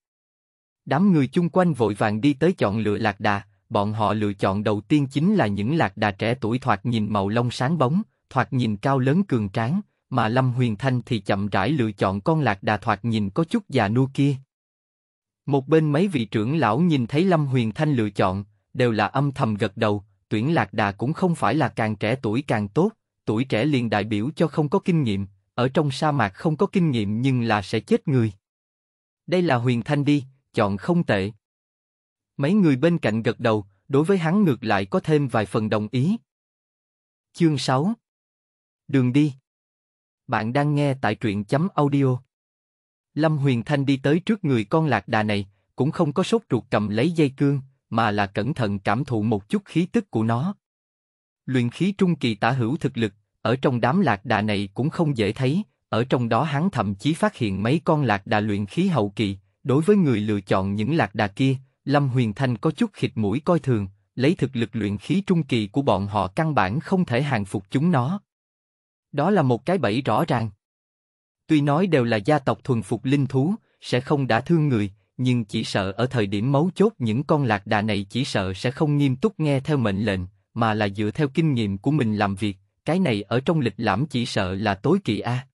Đám người chung quanh vội vàng đi tới chọn lựa lạc đà, bọn họ lựa chọn đầu tiên chính là những lạc đà trẻ tuổi thoạt nhìn màu lông sáng bóng, thoạt nhìn cao lớn cường tráng, mà Lâm Huyền Thanh thì chậm rãi lựa chọn con lạc đà thoạt nhìn có chút già nua kia. Một bên mấy vị trưởng lão nhìn thấy Lâm Huyền Thanh lựa chọn, đều là âm thầm gật đầu, tuyển lạc đà cũng không phải là càng trẻ tuổi càng tốt, tuổi trẻ liền đại biểu cho không có kinh nghiệm, ở trong sa mạc không có kinh nghiệm nhưng là sẽ chết người. Đây là huyền thanh đi, chọn không tệ. Mấy người bên cạnh gật đầu, đối với hắn ngược lại có thêm vài phần đồng ý. Chương 6 Đường đi Bạn đang nghe tại truyện chấm audio. Lâm Huyền Thanh đi tới trước người con lạc đà này, cũng không có sốt ruột cầm lấy dây cương, mà là cẩn thận cảm thụ một chút khí tức của nó. Luyện khí trung kỳ tả hữu thực lực, ở trong đám lạc đà này cũng không dễ thấy, ở trong đó hắn thậm chí phát hiện mấy con lạc đà luyện khí hậu kỳ, đối với người lựa chọn những lạc đà kia, Lâm Huyền Thanh có chút khịt mũi coi thường, lấy thực lực luyện khí trung kỳ của bọn họ căn bản không thể hàng phục chúng nó. Đó là một cái bẫy rõ ràng. Tuy nói đều là gia tộc thuần phục linh thú, sẽ không đã thương người, nhưng chỉ sợ ở thời điểm mấu chốt những con lạc đà này chỉ sợ sẽ không nghiêm túc nghe theo mệnh lệnh, mà là dựa theo kinh nghiệm của mình làm việc, cái này ở trong lịch lãm chỉ sợ là tối kỵ a.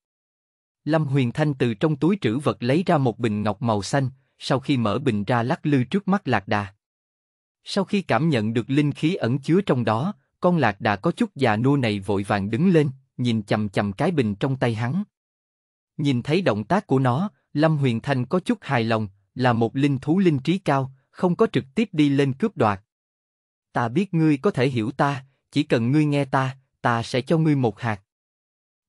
Lâm Huyền Thanh từ trong túi trữ vật lấy ra một bình ngọc màu xanh, sau khi mở bình ra lắc lư trước mắt lạc đà. Sau khi cảm nhận được linh khí ẩn chứa trong đó, con lạc đà có chút già nua này vội vàng đứng lên, nhìn chầm chầm cái bình trong tay hắn. Nhìn thấy động tác của nó, Lâm Huyền Thanh có chút hài lòng, là một linh thú linh trí cao, không có trực tiếp đi lên cướp đoạt. Ta biết ngươi có thể hiểu ta, chỉ cần ngươi nghe ta, ta sẽ cho ngươi một hạt.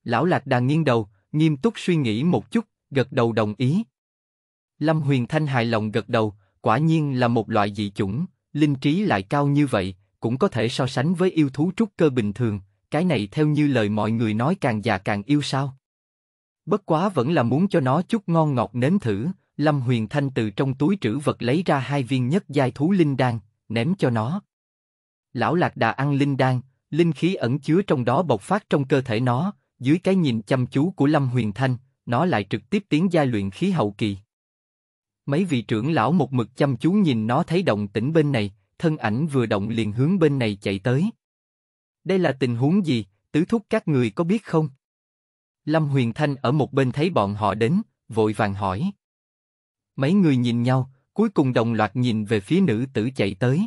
Lão Lạc Đà nghiêng đầu, nghiêm túc suy nghĩ một chút, gật đầu đồng ý. Lâm Huyền Thanh hài lòng gật đầu, quả nhiên là một loại dị chủng, linh trí lại cao như vậy, cũng có thể so sánh với yêu thú trúc cơ bình thường, cái này theo như lời mọi người nói càng già càng yêu sao. Bất quá vẫn là muốn cho nó chút ngon ngọt nếm thử, Lâm Huyền Thanh từ trong túi trữ vật lấy ra hai viên nhất giai thú linh đan, ném cho nó. Lão lạc đà ăn linh đan, linh khí ẩn chứa trong đó bộc phát trong cơ thể nó, dưới cái nhìn chăm chú của Lâm Huyền Thanh, nó lại trực tiếp tiến giai luyện khí hậu kỳ. Mấy vị trưởng lão một mực chăm chú nhìn nó thấy động tĩnh bên này, thân ảnh vừa động liền hướng bên này chạy tới. Đây là tình huống gì, tứ thúc các người có biết không? Lâm Huyền Thanh ở một bên thấy bọn họ đến, vội vàng hỏi. Mấy người nhìn nhau, cuối cùng đồng loạt nhìn về phía nữ tử chạy tới.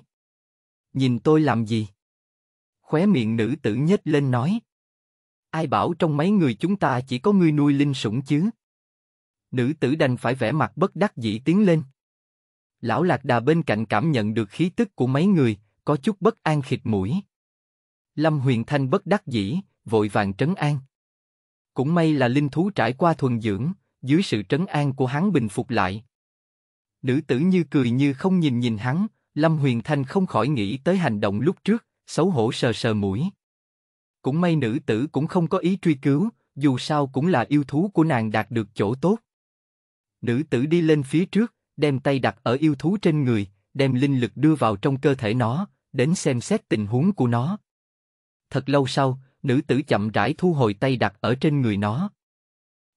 Nhìn tôi làm gì? Khóe miệng nữ tử nhếch lên nói. Ai bảo trong mấy người chúng ta chỉ có ngươi nuôi linh sủng chứ? Nữ tử đành phải vẽ mặt bất đắc dĩ tiến lên. Lão Lạc Đà bên cạnh cảm nhận được khí tức của mấy người, có chút bất an khịt mũi. Lâm Huyền Thanh bất đắc dĩ, vội vàng trấn an. Cũng may là linh thú trải qua thuần dưỡng, dưới sự trấn an của hắn bình phục lại, Nữ tử như cười như không nhìn nhìn hắn, Lâm Huyền Thanh không khỏi nghĩ tới hành động lúc trước, xấu hổ sờ sờ mũi. Cũng may nữ tử cũng không có ý truy cứu, dù sao cũng là yêu thú của nàng đạt được chỗ tốt. Nữ tử đi lên phía trước, đem tay đặt ở yêu thú trên người, đem linh lực đưa vào trong cơ thể nó, đến xem xét tình huống của nó. Thật lâu sau, nữ tử chậm rãi thu hồi tay đặt ở trên người nó.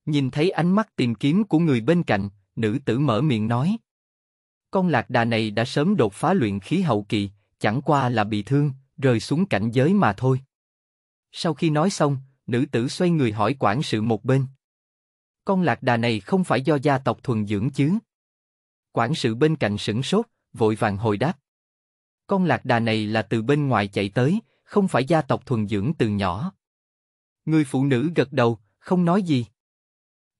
Nhìn thấy ánh mắt tìm kiếm của người bên cạnh, nữ tử mở miệng nói. Con lạc đà này đã sớm đột phá luyện khí hậu kỳ, chẳng qua là bị thương, rơi xuống cảnh giới mà thôi. Sau khi nói xong, nữ tử xoay người hỏi quản sự một bên. Con lạc đà này không phải do gia tộc thuần dưỡng chứ? Quản sự bên cạnh sửng sốt, vội vàng hồi đáp. Con lạc đà này là từ bên ngoài chạy tới, không phải gia tộc thuần dưỡng từ nhỏ. Người phụ nữ gật đầu, không nói gì.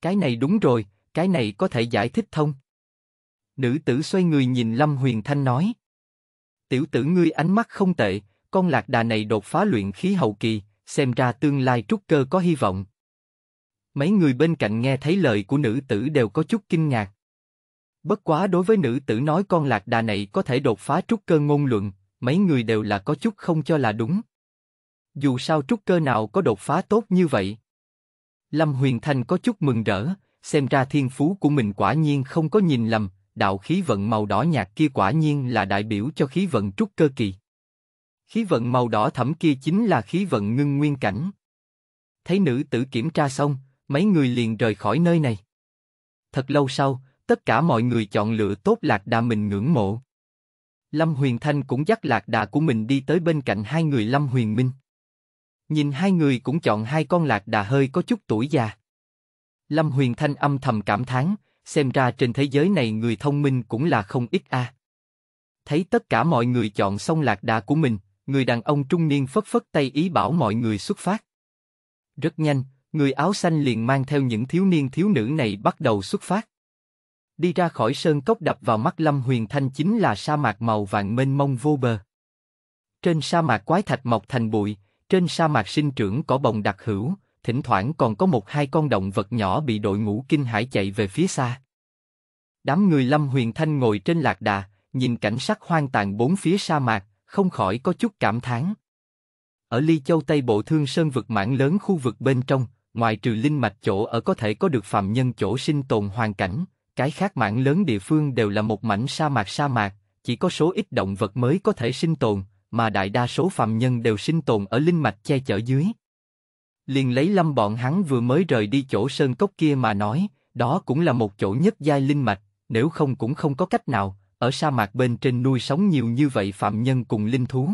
Cái này đúng rồi, cái này có thể giải thích thông. Nữ tử xoay người nhìn Lâm Huyền Thanh nói. Tiểu tử ngươi ánh mắt không tệ, con lạc đà này đột phá luyện khí hậu kỳ, xem ra tương lai trúc cơ có hy vọng. Mấy người bên cạnh nghe thấy lời của nữ tử đều có chút kinh ngạc. Bất quá đối với nữ tử nói con lạc đà này có thể đột phá trúc cơ ngôn luận, mấy người đều là có chút không cho là đúng. Dù sao trúc cơ nào có đột phá tốt như vậy. Lâm Huyền Thanh có chút mừng rỡ, xem ra thiên phú của mình quả nhiên không có nhìn lầm, đạo khí vận màu đỏ nhạt kia quả nhiên là đại biểu cho khí vận trúc cơ kỳ. Khí vận màu đỏ thẫm kia chính là khí vận ngưng nguyên cảnh. Thấy nữ tử kiểm tra xong, mấy người liền rời khỏi nơi này. Thật lâu sau, tất cả mọi người chọn lựa tốt lạc đà mình ngưỡng mộ. Lâm Huyền Thanh cũng dắt lạc đà của mình đi tới bên cạnh hai người Lâm Huyền Minh. Nhìn hai người cũng chọn hai con lạc đà hơi có chút tuổi già. Lâm Huyền Thanh âm thầm cảm thán, xem ra trên thế giới này người thông minh cũng là không ít a. À. Thấy tất cả mọi người chọn xong lạc đà của mình, người đàn ông trung niên phất phất tay ý bảo mọi người xuất phát. Rất nhanh, người áo xanh liền mang theo những thiếu niên thiếu nữ này bắt đầu xuất phát. Đi ra khỏi sơn cốc đập vào mắt Lâm Huyền Thanh chính là sa mạc màu vàng mênh mông vô bờ. Trên sa mạc quái thạch mọc thành bụi, trên sa mạc sinh trưởng có bồng đặc hữu, thỉnh thoảng còn có một hai con động vật nhỏ bị đội ngũ kinh hải chạy về phía xa. Đám người Lâm Huyền Thanh ngồi trên lạc đà, nhìn cảnh sắc hoang tàn bốn phía sa mạc, không khỏi có chút cảm thán. Ở Ly Châu Tây Bộ Thương Sơn vực mảng lớn khu vực bên trong, ngoài trừ linh mạch chỗ ở có thể có được phàm nhân chỗ sinh tồn hoàn cảnh, cái khác mảng lớn địa phương đều là một mảnh sa mạc sa mạc, chỉ có số ít động vật mới có thể sinh tồn, mà đại đa số phàm nhân đều sinh tồn ở linh mạch che chở dưới liền lấy lâm bọn hắn vừa mới rời đi chỗ sơn cốc kia mà nói, đó cũng là một chỗ nhất giai linh mạch, nếu không cũng không có cách nào, ở sa mạc bên trên nuôi sống nhiều như vậy phạm nhân cùng linh thú.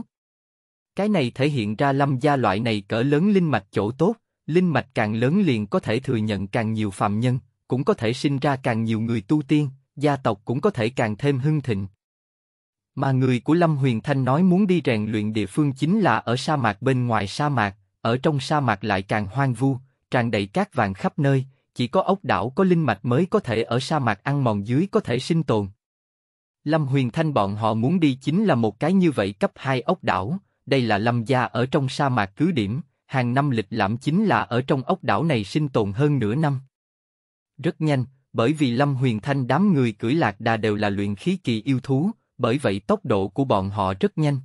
Cái này thể hiện ra lâm gia loại này cỡ lớn linh mạch chỗ tốt, linh mạch càng lớn liền có thể thừa nhận càng nhiều phạm nhân, cũng có thể sinh ra càng nhiều người tu tiên, gia tộc cũng có thể càng thêm hưng thịnh. Mà người của Lâm Huyền Thanh nói muốn đi rèn luyện địa phương chính là ở sa mạc bên ngoài sa mạc, ở trong sa mạc lại càng hoang vu, tràn đầy cát vàng khắp nơi, chỉ có ốc đảo có linh mạch mới có thể ở sa mạc ăn mòn dưới có thể sinh tồn. Lâm Huyền Thanh bọn họ muốn đi chính là một cái như vậy cấp 2 ốc đảo, đây là Lâm gia ở trong sa mạc cứ điểm, hàng năm lịch lãm chính là ở trong ốc đảo này sinh tồn hơn nửa năm. Rất nhanh, bởi vì Lâm Huyền Thanh đám người cưỡi lạc đà đều là luyện khí kỳ yêu thú, bởi vậy tốc độ của bọn họ rất nhanh.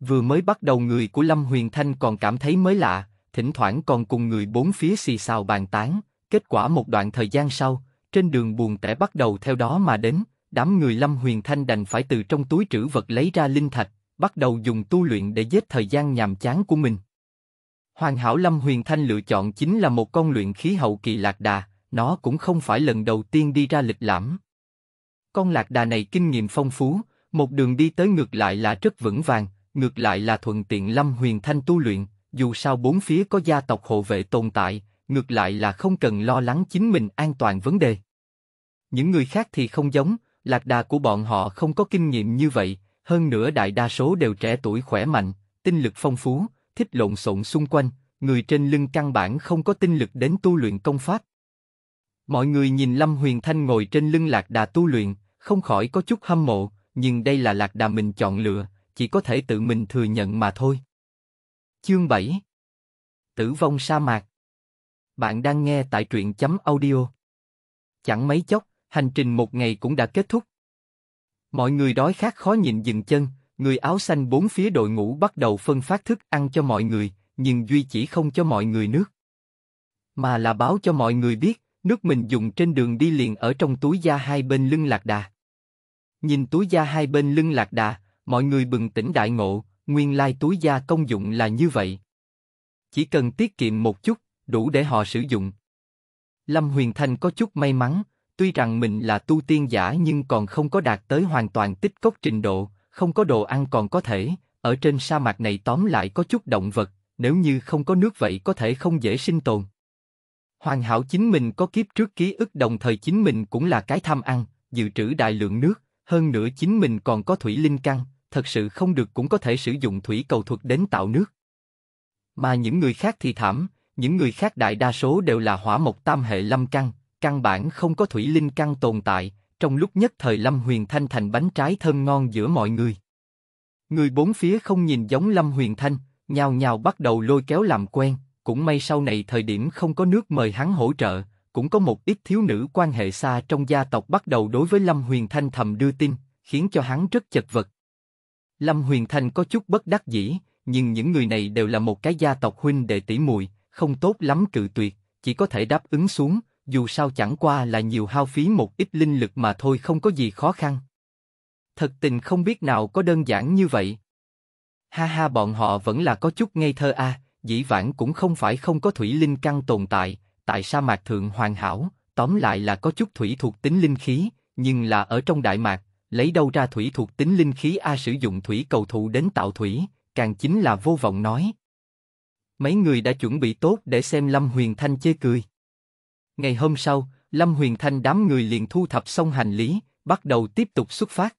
Vừa mới bắt đầu người của Lâm Huyền Thanh còn cảm thấy mới lạ, thỉnh thoảng còn cùng người bốn phía xì xào bàn tán, kết quả một đoạn thời gian sau, trên đường buồn tẻ bắt đầu theo đó mà đến, đám người Lâm Huyền Thanh đành phải từ trong túi trữ vật lấy ra linh thạch, bắt đầu dùng tu luyện để giết thời gian nhàm chán của mình. Hoàn hảo Lâm Huyền Thanh lựa chọn chính là một con luyện khí hậu kỳ lạc đà, nó cũng không phải lần đầu tiên đi ra lịch lãm. Con lạc đà này kinh nghiệm phong phú, một đường đi tới ngược lại là rất vững vàng, ngược lại là thuận tiện Lâm Huyền Thanh tu luyện, dù sao bốn phía có gia tộc hộ vệ tồn tại, ngược lại là không cần lo lắng chính mình an toàn vấn đề. Những người khác thì không giống, lạc đà của bọn họ không có kinh nghiệm như vậy, hơn nữa đại đa số đều trẻ tuổi khỏe mạnh, tinh lực phong phú, thích lộn xộn xung quanh, người trên lưng căn bản không có tinh lực đến tu luyện công pháp. Mọi người nhìn Lâm Huyền Thanh ngồi trên lưng lạc đà tu luyện, không khỏi có chút hâm mộ, nhưng đây là lạc đà mình chọn lựa, chỉ có thể tự mình thừa nhận mà thôi. Chương 7 Tử vong sa mạc Bạn đang nghe tại truyện chấm audio. Chẳng mấy chốc, hành trình một ngày cũng đã kết thúc. Mọi người đói khát khó nhịn dừng chân, người áo xanh bốn phía đội ngũ bắt đầu phân phát thức ăn cho mọi người, nhưng Duy chỉ không cho mọi người nước. Mà là báo cho mọi người biết, nước mình dùng trên đường đi liền ở trong túi da hai bên lưng lạc đà. Nhìn túi da hai bên lưng lạc đà, mọi người bừng tỉnh đại ngộ, nguyên lai túi da công dụng là như vậy. Chỉ cần tiết kiệm một chút, đủ để họ sử dụng. Lâm Huyền Thanh có chút may mắn, tuy rằng mình là tu tiên giả nhưng còn không có đạt tới hoàn toàn tích cốc trình độ, không có đồ ăn còn có thể, ở trên sa mạc này tóm lại có chút động vật, nếu như không có nước vậy có thể không dễ sinh tồn. Hoàn hảo chính mình có kiếp trước ký ức đồng thời chính mình cũng là cái tham ăn, dự trữ đại lượng nước, hơn nữa chính mình còn có thủy linh căn, thật sự không được cũng có thể sử dụng thủy cầu thuật đến tạo nước. Mà những người khác thì thảm, những người khác đại đa số đều là hỏa mộc tam hệ lâm căn, căn bản không có thủy linh căn tồn tại, trong lúc nhất thời Lâm Huyền Thanh thành bánh trái thơm ngon giữa mọi người. Người bốn phía không nhìn giống Lâm Huyền Thanh, nhào nhào bắt đầu lôi kéo làm quen, cũng may sau này thời điểm không có nước mời hắn hỗ trợ, cũng có một ít thiếu nữ quan hệ xa trong gia tộc bắt đầu đối với Lâm Huyền Thanh thầm đưa tin, khiến cho hắn rất chật vật, Lâm Huyền Thành có chút bất đắc dĩ, nhưng những người này đều là một cái gia tộc huynh đệ tỷ muội, không tốt lắm cự tuyệt, chỉ có thể đáp ứng xuống, dù sao chẳng qua là nhiều hao phí một ít linh lực mà thôi không có gì khó khăn. Thật tình không biết nào có đơn giản như vậy. Ha ha bọn họ vẫn là có chút ngây thơ a, dĩ vãng cũng không phải không có thủy linh căn tồn tại, tại sa mạc thượng hoàn hảo, tóm lại là có chút thủy thuộc tính linh khí, nhưng là ở trong đại mạc, lấy đâu ra thủy thuộc tính linh khí A sử dụng thủy cầu thụ đến tạo thủy, càng chính là vô vọng nói. Mấy người đã chuẩn bị tốt để xem Lâm Huyền Thanh chê cười. Ngày hôm sau, Lâm Huyền Thanh đám người liền thu thập xong hành lý, bắt đầu tiếp tục xuất phát.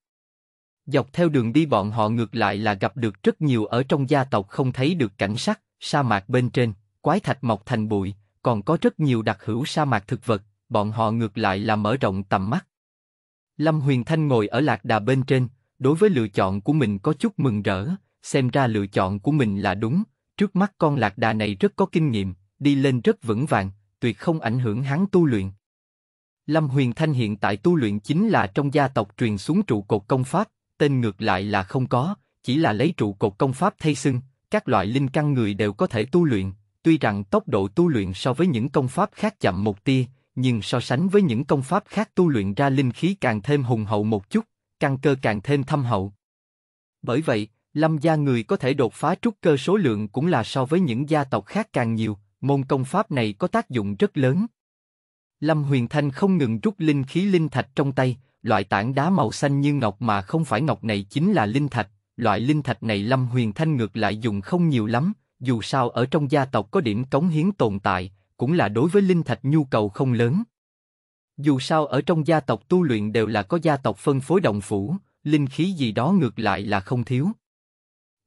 Dọc theo đường đi bọn họ ngược lại là gặp được rất nhiều ở trong gia tộc không thấy được cảnh sắc, sa mạc bên trên, quái thạch mọc thành bụi, còn có rất nhiều đặc hữu sa mạc thực vật, bọn họ ngược lại là mở rộng tầm mắt. Lâm Huyền Thanh ngồi ở lạc đà bên trên, đối với lựa chọn của mình có chút mừng rỡ, xem ra lựa chọn của mình là đúng, trước mắt con lạc đà này rất có kinh nghiệm, đi lên rất vững vàng, tuyệt không ảnh hưởng hắn tu luyện. Lâm Huyền Thanh hiện tại tu luyện chính là trong gia tộc truyền xuống trụ cột công pháp, tên ngược lại là không có, chỉ là lấy trụ cột công pháp thay xưng, các loại linh căn người đều có thể tu luyện, tuy rằng tốc độ tu luyện so với những công pháp khác chậm một tia, nhưng so sánh với những công pháp khác tu luyện ra linh khí càng thêm hùng hậu một chút, căn cơ càng thêm thâm hậu. Bởi vậy, lâm gia người có thể đột phá trúc cơ số lượng cũng là so với những gia tộc khác càng nhiều, môn công pháp này có tác dụng rất lớn. Lâm Huyền Thanh không ngừng rút linh khí linh thạch trong tay, loại tảng đá màu xanh như ngọc mà không phải ngọc này chính là linh thạch, loại linh thạch này Lâm Huyền Thanh ngược lại dùng không nhiều lắm, dù sao ở trong gia tộc có điểm cống hiến tồn tại, cũng là đối với linh thạch nhu cầu không lớn. Dù sao ở trong gia tộc tu luyện đều là có gia tộc phân phối đồng phủ, linh khí gì đó ngược lại là không thiếu.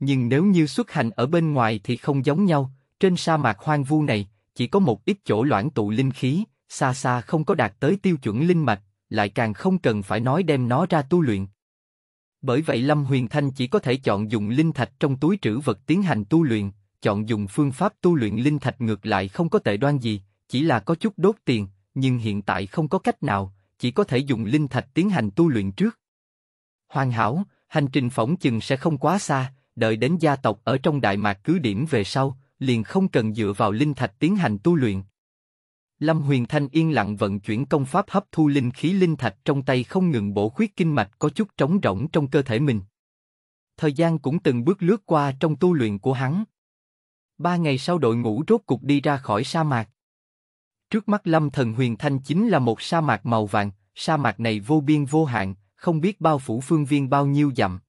Nhưng nếu như xuất hành ở bên ngoài thì không giống nhau, trên sa mạc hoang vu này, chỉ có một ít chỗ loãng tụ linh khí, xa xa không có đạt tới tiêu chuẩn linh mạch, lại càng không cần phải nói đem nó ra tu luyện. Bởi vậy Lâm Huyền Thanh chỉ có thể chọn dùng linh thạch trong túi trữ vật tiến hành tu luyện, chọn dùng phương pháp tu luyện linh thạch ngược lại không có tệ đoan gì, chỉ là có chút đốt tiền, nhưng hiện tại không có cách nào, chỉ có thể dùng linh thạch tiến hành tu luyện trước. Hoàn hảo, hành trình phỏng chừng sẽ không quá xa, đợi đến gia tộc ở trong Đại Mạc cứ điểm về sau, liền không cần dựa vào linh thạch tiến hành tu luyện. Lâm Huyền Thanh yên lặng vận chuyển công pháp hấp thu linh khí linh thạch trong tay không ngừng bổ khuyết kinh mạch có chút trống rỗng trong cơ thể mình. Thời gian cũng từng bước lướt qua trong tu luyện của hắn. Ba ngày sau đội ngũ rốt cục đi ra khỏi sa mạc. Trước mắt Lâm Thần Huyền Thanh chính là một sa mạc màu vàng, sa mạc này vô biên vô hạn, không biết bao phủ phương viên bao nhiêu dặm.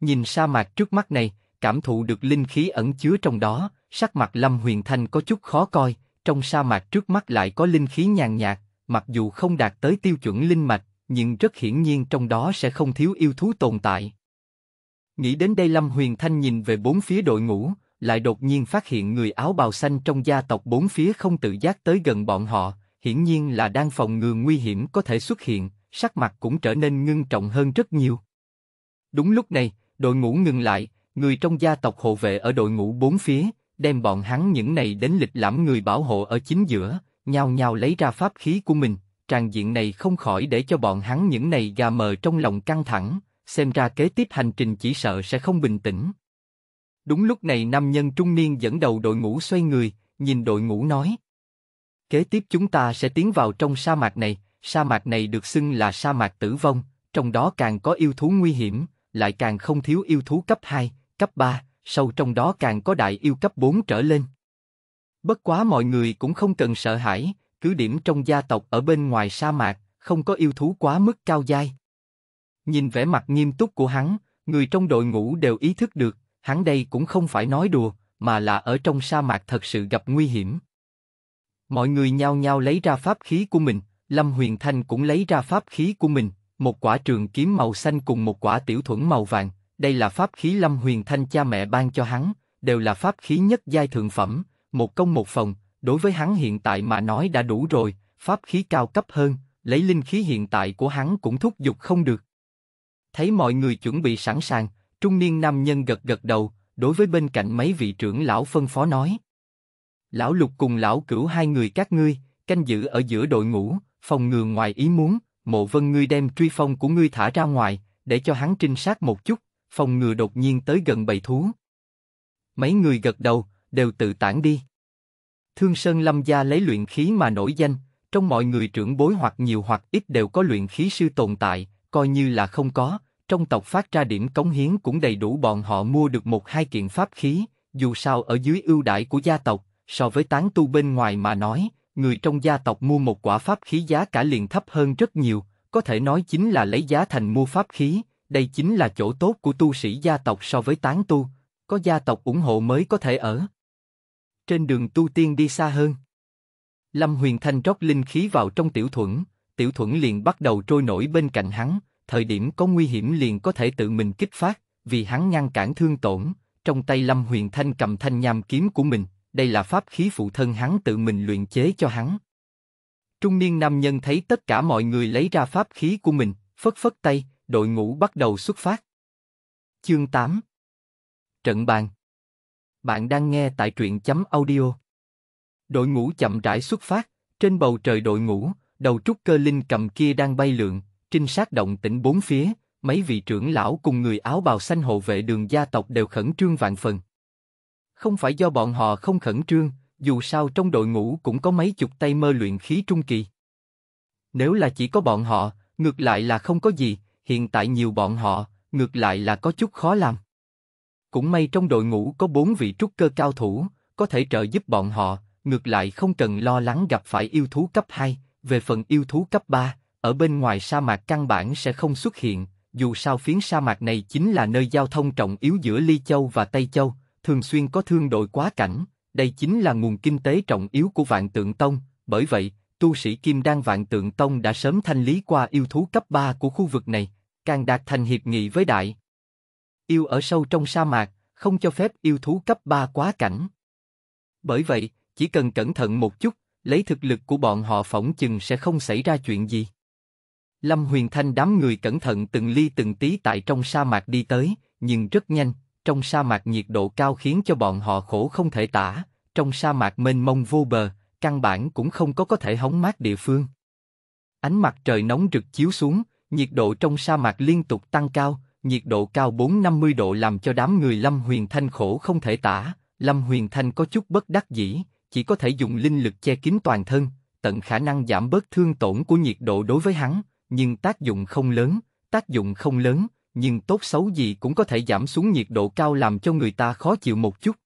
Nhìn sa mạc trước mắt này, cảm thụ được linh khí ẩn chứa trong đó, sắc mặt Lâm Huyền Thanh có chút khó coi, trong sa mạc trước mắt lại có linh khí nhàn nhạt, mặc dù không đạt tới tiêu chuẩn linh mạch, nhưng rất hiển nhiên trong đó sẽ không thiếu yêu thú tồn tại. Nghĩ đến đây Lâm Huyền Thanh nhìn về bốn phía đội ngũ, lại đột nhiên phát hiện người áo bào xanh trong gia tộc bốn phía không tự giác tới gần bọn họ, hiển nhiên là đang phòng ngừa nguy hiểm có thể xuất hiện, sắc mặt cũng trở nên ngưng trọng hơn rất nhiều. Đúng lúc này, đội ngũ ngừng lại, người trong gia tộc hộ vệ ở đội ngũ bốn phía, đem bọn hắn những này đến lịch lãm người bảo hộ ở chính giữa, nhau nhao lấy ra pháp khí của mình, tràn diện này không khỏi để cho bọn hắn những này gà mờ trong lòng căng thẳng, xem ra kế tiếp hành trình chỉ sợ sẽ không bình tĩnh. Đúng lúc này nam nhân trung niên dẫn đầu đội ngũ xoay người, nhìn đội ngũ nói. Kế tiếp chúng ta sẽ tiến vào trong sa mạc này, sa mạc này được xưng là sa mạc tử vong, trong đó càng có yêu thú nguy hiểm, lại càng không thiếu yêu thú cấp 2, cấp 3, sâu trong đó càng có đại yêu cấp 4 trở lên. Bất quá mọi người cũng không cần sợ hãi, cứ điểm trong gia tộc ở bên ngoài sa mạc, không có yêu thú quá mức cao dai. Nhìn vẻ mặt nghiêm túc của hắn, người trong đội ngũ đều ý thức được, hắn đây cũng không phải nói đùa, mà là ở trong sa mạc thật sự gặp nguy hiểm. Mọi người nhao nhao lấy ra pháp khí của mình, Lâm Huyền Thanh cũng lấy ra pháp khí của mình, một quả trường kiếm màu xanh cùng một quả tiểu thuẫn màu vàng, đây là pháp khí Lâm Huyền Thanh cha mẹ ban cho hắn, đều là pháp khí nhất giai thượng phẩm, một công một phòng, đối với hắn hiện tại mà nói đã đủ rồi, pháp khí cao cấp hơn, lấy linh khí hiện tại của hắn cũng thúc giục không được. Thấy mọi người chuẩn bị sẵn sàng, Trung niên nam nhân gật gật đầu, đối với bên cạnh mấy vị trưởng lão phân phó nói. Lão lục cùng lão cửu hai người các ngươi, canh giữ ở giữa đội ngũ, phòng ngừa ngoài ý muốn, mộ vân ngươi đem truy phong của ngươi thả ra ngoài, để cho hắn trinh sát một chút, phòng ngừa đột nhiên tới gần bầy thú. Mấy người gật đầu, đều tự tản đi. Thương Sơn Lâm Gia lấy luyện khí mà nổi danh, trong mọi người trưởng bối hoặc nhiều hoặc ít đều có luyện khí sư tồn tại, coi như là không có, trong tộc phát ra điểm cống hiến cũng đầy đủ bọn họ mua được một hai kiện pháp khí, dù sao ở dưới ưu đãi của gia tộc, so với tán tu bên ngoài mà nói, người trong gia tộc mua một quả pháp khí giá cả liền thấp hơn rất nhiều, có thể nói chính là lấy giá thành mua pháp khí, đây chính là chỗ tốt của tu sĩ gia tộc so với tán tu, có gia tộc ủng hộ mới có thể ở. Trên đường tu tiên đi xa hơn, Lâm Huyền Thanh rót linh khí vào trong tiểu thuẫn, tiểu thuẫn liền bắt đầu trôi nổi bên cạnh hắn, thời điểm có nguy hiểm liền có thể tự mình kích phát, vì hắn ngăn cản thương tổn. Trong tay Lâm Huyền Thanh cầm thanh nham kiếm của mình, đây là pháp khí phụ thân hắn tự mình luyện chế cho hắn. Trung niên nam nhân thấy tất cả mọi người lấy ra pháp khí của mình, phất phất tay, đội ngũ bắt đầu xuất phát. Chương 8 Trận bàn Bạn đang nghe tại truyện chấm audio. Đội ngũ chậm rãi xuất phát, trên bầu trời đội ngũ, đầu trúc cơ linh cầm kia đang bay lượn, trinh sát động tĩnh bốn phía, mấy vị trưởng lão cùng người áo bào xanh hộ vệ đường gia tộc đều khẩn trương vạn phần. Không phải do bọn họ không khẩn trương, dù sao trong đội ngũ cũng có mấy chục tay mơ luyện khí trung kỳ. Nếu là chỉ có bọn họ, ngược lại là không có gì, hiện tại nhiều bọn họ, ngược lại là có chút khó làm. Cũng may trong đội ngũ có bốn vị trúc cơ cao thủ, có thể trợ giúp bọn họ, ngược lại không cần lo lắng gặp phải yêu thú cấp 2, về phần yêu thú cấp 3, ở bên ngoài sa mạc căn bản sẽ không xuất hiện, dù sao phiến sa mạc này chính là nơi giao thông trọng yếu giữa Ly Châu và Tây Châu, thường xuyên có thương đội quá cảnh, đây chính là nguồn kinh tế trọng yếu của Vạn Tượng Tông, bởi vậy, tu sĩ Kim Đan Vạn Tượng Tông đã sớm thanh lý qua yêu thú cấp 3 của khu vực này, càng đạt thành hiệp nghị với đại. Yêu ở sâu trong sa mạc, không cho phép yêu thú cấp 3 quá cảnh. Bởi vậy, chỉ cần cẩn thận một chút, lấy thực lực của bọn họ phỏng chừng sẽ không xảy ra chuyện gì. Lâm Huyền Thanh đám người cẩn thận từng ly từng tí tại trong sa mạc đi tới, nhưng rất nhanh, trong sa mạc nhiệt độ cao khiến cho bọn họ khổ không thể tả, trong sa mạc mênh mông vô bờ, căn bản cũng không có có thể hóng mát địa phương. Ánh mặt trời nóng rực chiếu xuống, nhiệt độ trong sa mạc liên tục tăng cao, nhiệt độ cao 4-50 độ làm cho đám người Lâm Huyền Thanh khổ không thể tả, Lâm Huyền Thanh có chút bất đắc dĩ, chỉ có thể dùng linh lực che kín toàn thân, tận khả năng giảm bớt thương tổn của nhiệt độ đối với hắn, nhưng tác dụng không lớn, tác dụng không lớn, nhưng tốt xấu gì cũng có thể giảm xuống nhiệt độ cao làm cho người ta khó chịu một chút.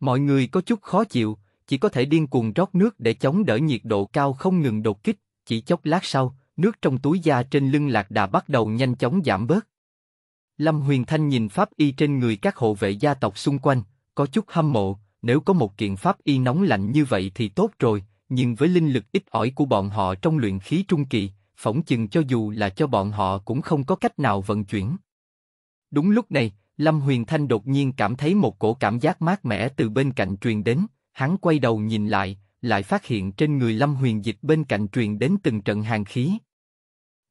Mọi người có chút khó chịu, chỉ có thể điên cuồng rót nước để chống đỡ nhiệt độ cao không ngừng đột kích, chỉ chốc lát sau, nước trong túi da trên lưng lạc đà bắt đầu nhanh chóng giảm bớt. Lâm Huyền Thanh nhìn pháp y trên người các hộ vệ gia tộc xung quanh, có chút hâm mộ, nếu có một kiện pháp y nóng lạnh như vậy thì tốt rồi, nhưng với linh lực ít ỏi của bọn họ trong luyện khí trung kỳ, phỏng chừng cho dù là cho bọn họ cũng không có cách nào vận chuyển. Đúng lúc này, Lâm Huyền Thanh đột nhiên cảm thấy một cổ cảm giác mát mẻ từ bên cạnh truyền đến, hắn quay đầu nhìn lại, lại phát hiện trên người Lâm Huyền Dịch bên cạnh truyền đến từng trận hàng khí.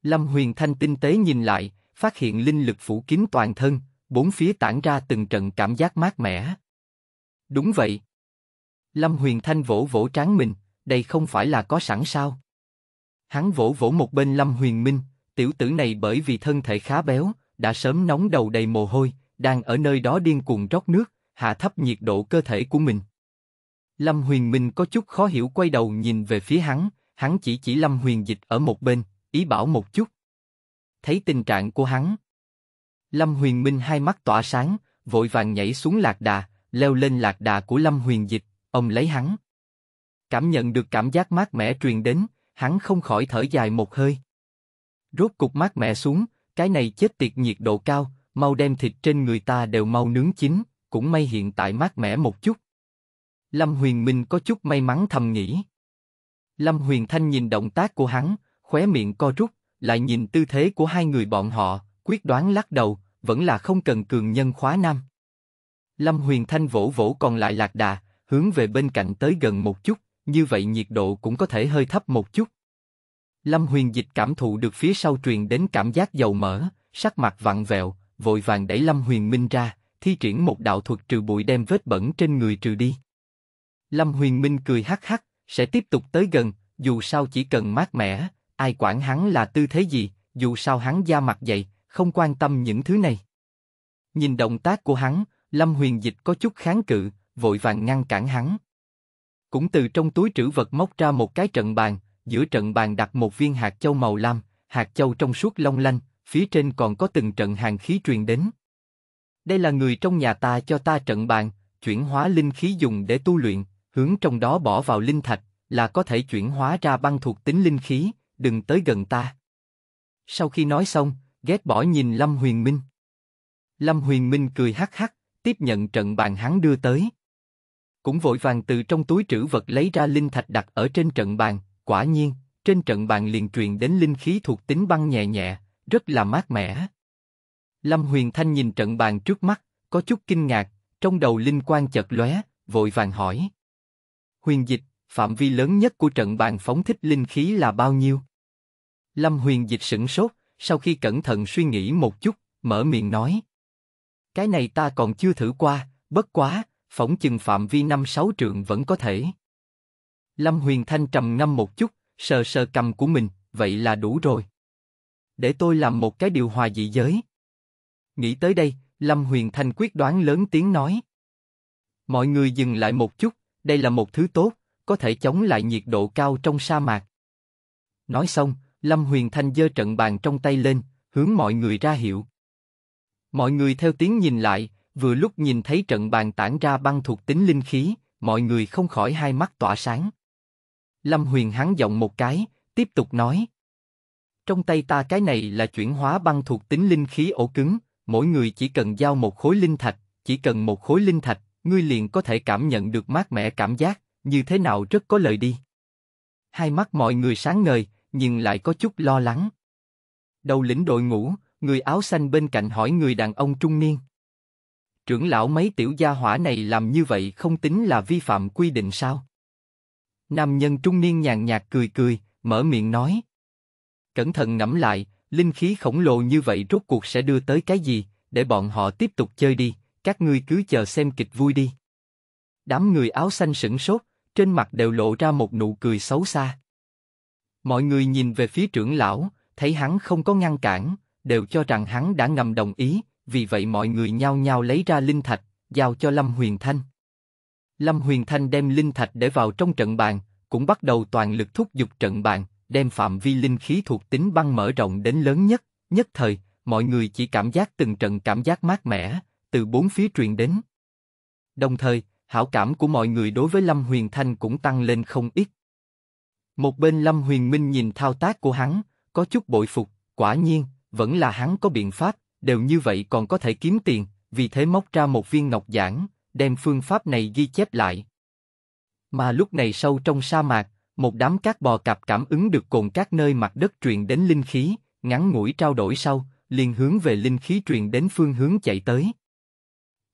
Lâm Huyền Thanh tinh tế nhìn lại, phát hiện linh lực phủ kín toàn thân, bốn phía tản ra từng trận cảm giác mát mẻ. Đúng vậy. Lâm Huyền Thanh vỗ vỗ trán mình, đây không phải là có sẵn sao? Hắn vỗ vỗ một bên Lâm Huyền Minh, tiểu tử này bởi vì thân thể khá béo, đã sớm nóng đầu đầy mồ hôi, đang ở nơi đó điên cuồng rót nước, hạ thấp nhiệt độ cơ thể của mình. Lâm Huyền Minh có chút khó hiểu quay đầu nhìn về phía hắn, hắn chỉ chỉ Lâm Huyền Dịch ở một bên, ý bảo một chút. Thấy tình trạng của hắn. Lâm Huyền Minh hai mắt tỏa sáng, vội vàng nhảy xuống lạc đà, leo lên lạc đà của Lâm Huyền Dịch, ông lấy hắn. Cảm nhận được cảm giác mát mẻ truyền đến, hắn không khỏi thở dài một hơi. Rốt cục mát mẹ xuống, cái này chết tiệt nhiệt độ cao, mau đem thịt trên người ta đều mau nướng chín, cũng may hiện tại mát mẻ một chút. Lâm Huyền Minh có chút may mắn thầm nghĩ. Lâm Huyền Thanh nhìn động tác của hắn, khóe miệng co rút, lại nhìn tư thế của hai người bọn họ, quyết đoán lắc đầu, vẫn là không cần cường nhân khóa nam. Lâm Huyền Thanh vỗ vỗ còn lại lạc đà, hướng về bên cạnh tới gần một chút như vậy nhiệt độ cũng có thể hơi thấp một chút. Lâm Huyền Dịch cảm thụ được phía sau truyền đến cảm giác dầu mỡ, sắc mặt vặn vẹo, vội vàng đẩy Lâm Huyền Minh ra, thi triển một đạo thuật trừ bụi đem vết bẩn trên người trừ đi. Lâm Huyền Minh cười hắc hắc, sẽ tiếp tục tới gần, dù sao chỉ cần mát mẻ, ai quản hắn là tư thế gì, dù sao hắn da mặt dày, không quan tâm những thứ này. Nhìn động tác của hắn, Lâm Huyền Dịch có chút kháng cự, vội vàng ngăn cản hắn cũng từ trong túi trữ vật móc ra một cái trận bàn, giữa trận bàn đặt một viên hạt châu màu lam, hạt châu trong suốt long lanh, phía trên còn có từng trận hàng khí truyền đến. Đây là người trong nhà ta cho ta trận bàn, chuyển hóa linh khí dùng để tu luyện, hướng trong đó bỏ vào linh thạch, là có thể chuyển hóa ra băng thuộc tính linh khí, đừng tới gần ta. Sau khi nói xong, ghét bỏ nhìn Lâm Huyền Minh. Lâm Huyền Minh cười hắc hắc, tiếp nhận trận bàn hắn đưa tới cũng vội vàng từ trong túi trữ vật lấy ra linh thạch đặt ở trên trận bàn, quả nhiên, trên trận bàn liền truyền đến linh khí thuộc tính băng nhẹ nhẹ, rất là mát mẻ. Lâm Huyền Thanh nhìn trận bàn trước mắt, có chút kinh ngạc, trong đầu linh quang chợt lóe, vội vàng hỏi. Huyền Dịch, phạm vi lớn nhất của trận bàn phóng thích linh khí là bao nhiêu? Lâm Huyền Dịch sửng sốt, sau khi cẩn thận suy nghĩ một chút, mở miệng nói. Cái này ta còn chưa thử qua, bất quá, phỏng chừng phạm vi năm sáu trượng vẫn có thể. Lâm Huyền Thanh trầm ngâm một chút, sờ sờ cầm của mình, vậy là đủ rồi. Để tôi làm một cái điều hòa dị giới. Nghĩ tới đây, Lâm Huyền Thanh quyết đoán lớn tiếng nói. Mọi người dừng lại một chút, đây là một thứ tốt, có thể chống lại nhiệt độ cao trong sa mạc. Nói xong, Lâm Huyền Thanh giơ trận bàn trong tay lên, hướng mọi người ra hiệu. Mọi người theo tiếng nhìn lại, Vừa lúc nhìn thấy trận bàn tản ra băng thuộc tính linh khí, mọi người không khỏi hai mắt tỏa sáng. Lâm Huyền hắn giọng một cái, tiếp tục nói. Trong tay ta cái này là chuyển hóa băng thuộc tính linh khí ổ cứng, mỗi người chỉ cần giao một khối linh thạch, chỉ cần một khối linh thạch, ngươi liền có thể cảm nhận được mát mẻ cảm giác, như thế nào rất có lợi đi. Hai mắt mọi người sáng ngời, nhưng lại có chút lo lắng. Đầu lĩnh đội ngũ, người áo xanh bên cạnh hỏi người đàn ông trung niên trưởng lão mấy tiểu gia hỏa này làm như vậy không tính là vi phạm quy định sao? Nam nhân trung niên nhàn nhạt cười cười, mở miệng nói. Cẩn thận ngẫm lại, linh khí khổng lồ như vậy rốt cuộc sẽ đưa tới cái gì, để bọn họ tiếp tục chơi đi, các ngươi cứ chờ xem kịch vui đi. Đám người áo xanh sững sốt, trên mặt đều lộ ra một nụ cười xấu xa. Mọi người nhìn về phía trưởng lão, thấy hắn không có ngăn cản, đều cho rằng hắn đã ngầm đồng ý, vì vậy mọi người nhao nhao lấy ra linh thạch, giao cho Lâm Huyền Thanh. Lâm Huyền Thanh đem linh thạch để vào trong trận bàn, cũng bắt đầu toàn lực thúc giục trận bàn, đem phạm vi linh khí thuộc tính băng mở rộng đến lớn nhất, nhất thời, mọi người chỉ cảm giác từng trận cảm giác mát mẻ, từ bốn phía truyền đến. Đồng thời, hảo cảm của mọi người đối với Lâm Huyền Thanh cũng tăng lên không ít. Một bên Lâm Huyền Minh nhìn thao tác của hắn, có chút bội phục, quả nhiên, vẫn là hắn có biện pháp, đều như vậy còn có thể kiếm tiền, vì thế móc ra một viên ngọc giản, đem phương pháp này ghi chép lại. Mà lúc này sâu trong sa mạc, một đám cát bò cạp cảm ứng được cồn các nơi mặt đất truyền đến linh khí, ngắn ngủi trao đổi sau, liền hướng về linh khí truyền đến phương hướng chạy tới.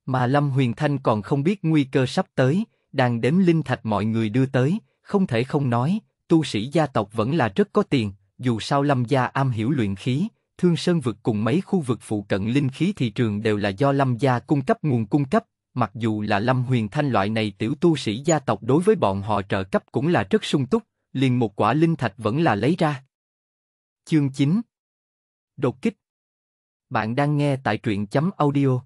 Mà Lâm Huyền Thanh còn không biết nguy cơ sắp tới, đang đếm linh thạch mọi người đưa tới, không thể không nói, tu sĩ gia tộc vẫn là rất có tiền, dù sao Lâm gia am hiểu luyện khí, Thương Sơn Vực cùng mấy khu vực phụ cận linh khí thị trường đều là do Lâm Gia cung cấp nguồn cung cấp, mặc dù là Lâm Huyền Thanh loại này tiểu tu sĩ gia tộc đối với bọn họ trợ cấp cũng là rất sung túc, liền một quả linh thạch vẫn là lấy ra. Chương 9 Đột kích Bạn đang nghe tại truyện chấm audio.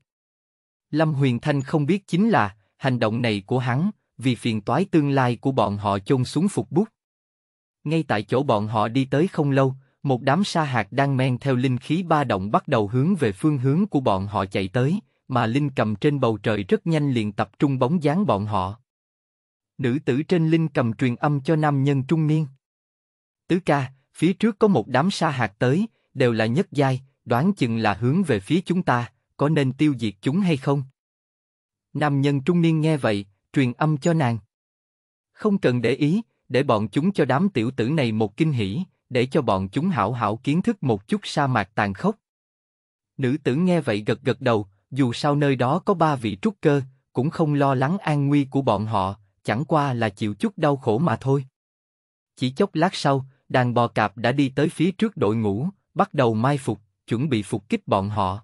Lâm Huyền Thanh không biết chính là, hành động này của hắn, vì phiền toái tương lai của bọn họ chôn xuống phục bút. Ngay tại chỗ bọn họ đi tới không lâu, một đám sa hạt đang men theo linh khí ba động bắt đầu hướng về phương hướng của bọn họ chạy tới, mà linh cầm trên bầu trời rất nhanh liền tập trung bóng dáng bọn họ. Nữ tử trên linh cầm truyền âm cho nam nhân trung niên. Tứ ca, phía trước có một đám sa hạt tới, đều là nhất giai, đoán chừng là hướng về phía chúng ta, có nên tiêu diệt chúng hay không? Nam nhân trung niên nghe vậy, truyền âm cho nàng. Không cần để ý, để bọn chúng cho đám tiểu tử này một kinh hỉ, để cho bọn chúng hảo hảo kiến thức một chút sa mạc tàn khốc. Nữ tử nghe vậy gật gật đầu, dù sao nơi đó có ba vị trúc cơ, cũng không lo lắng an nguy của bọn họ, chẳng qua là chịu chút đau khổ mà thôi. Chỉ chốc lát sau, đàn bò cạp đã đi tới phía trước đội ngũ, bắt đầu mai phục, chuẩn bị phục kích bọn họ.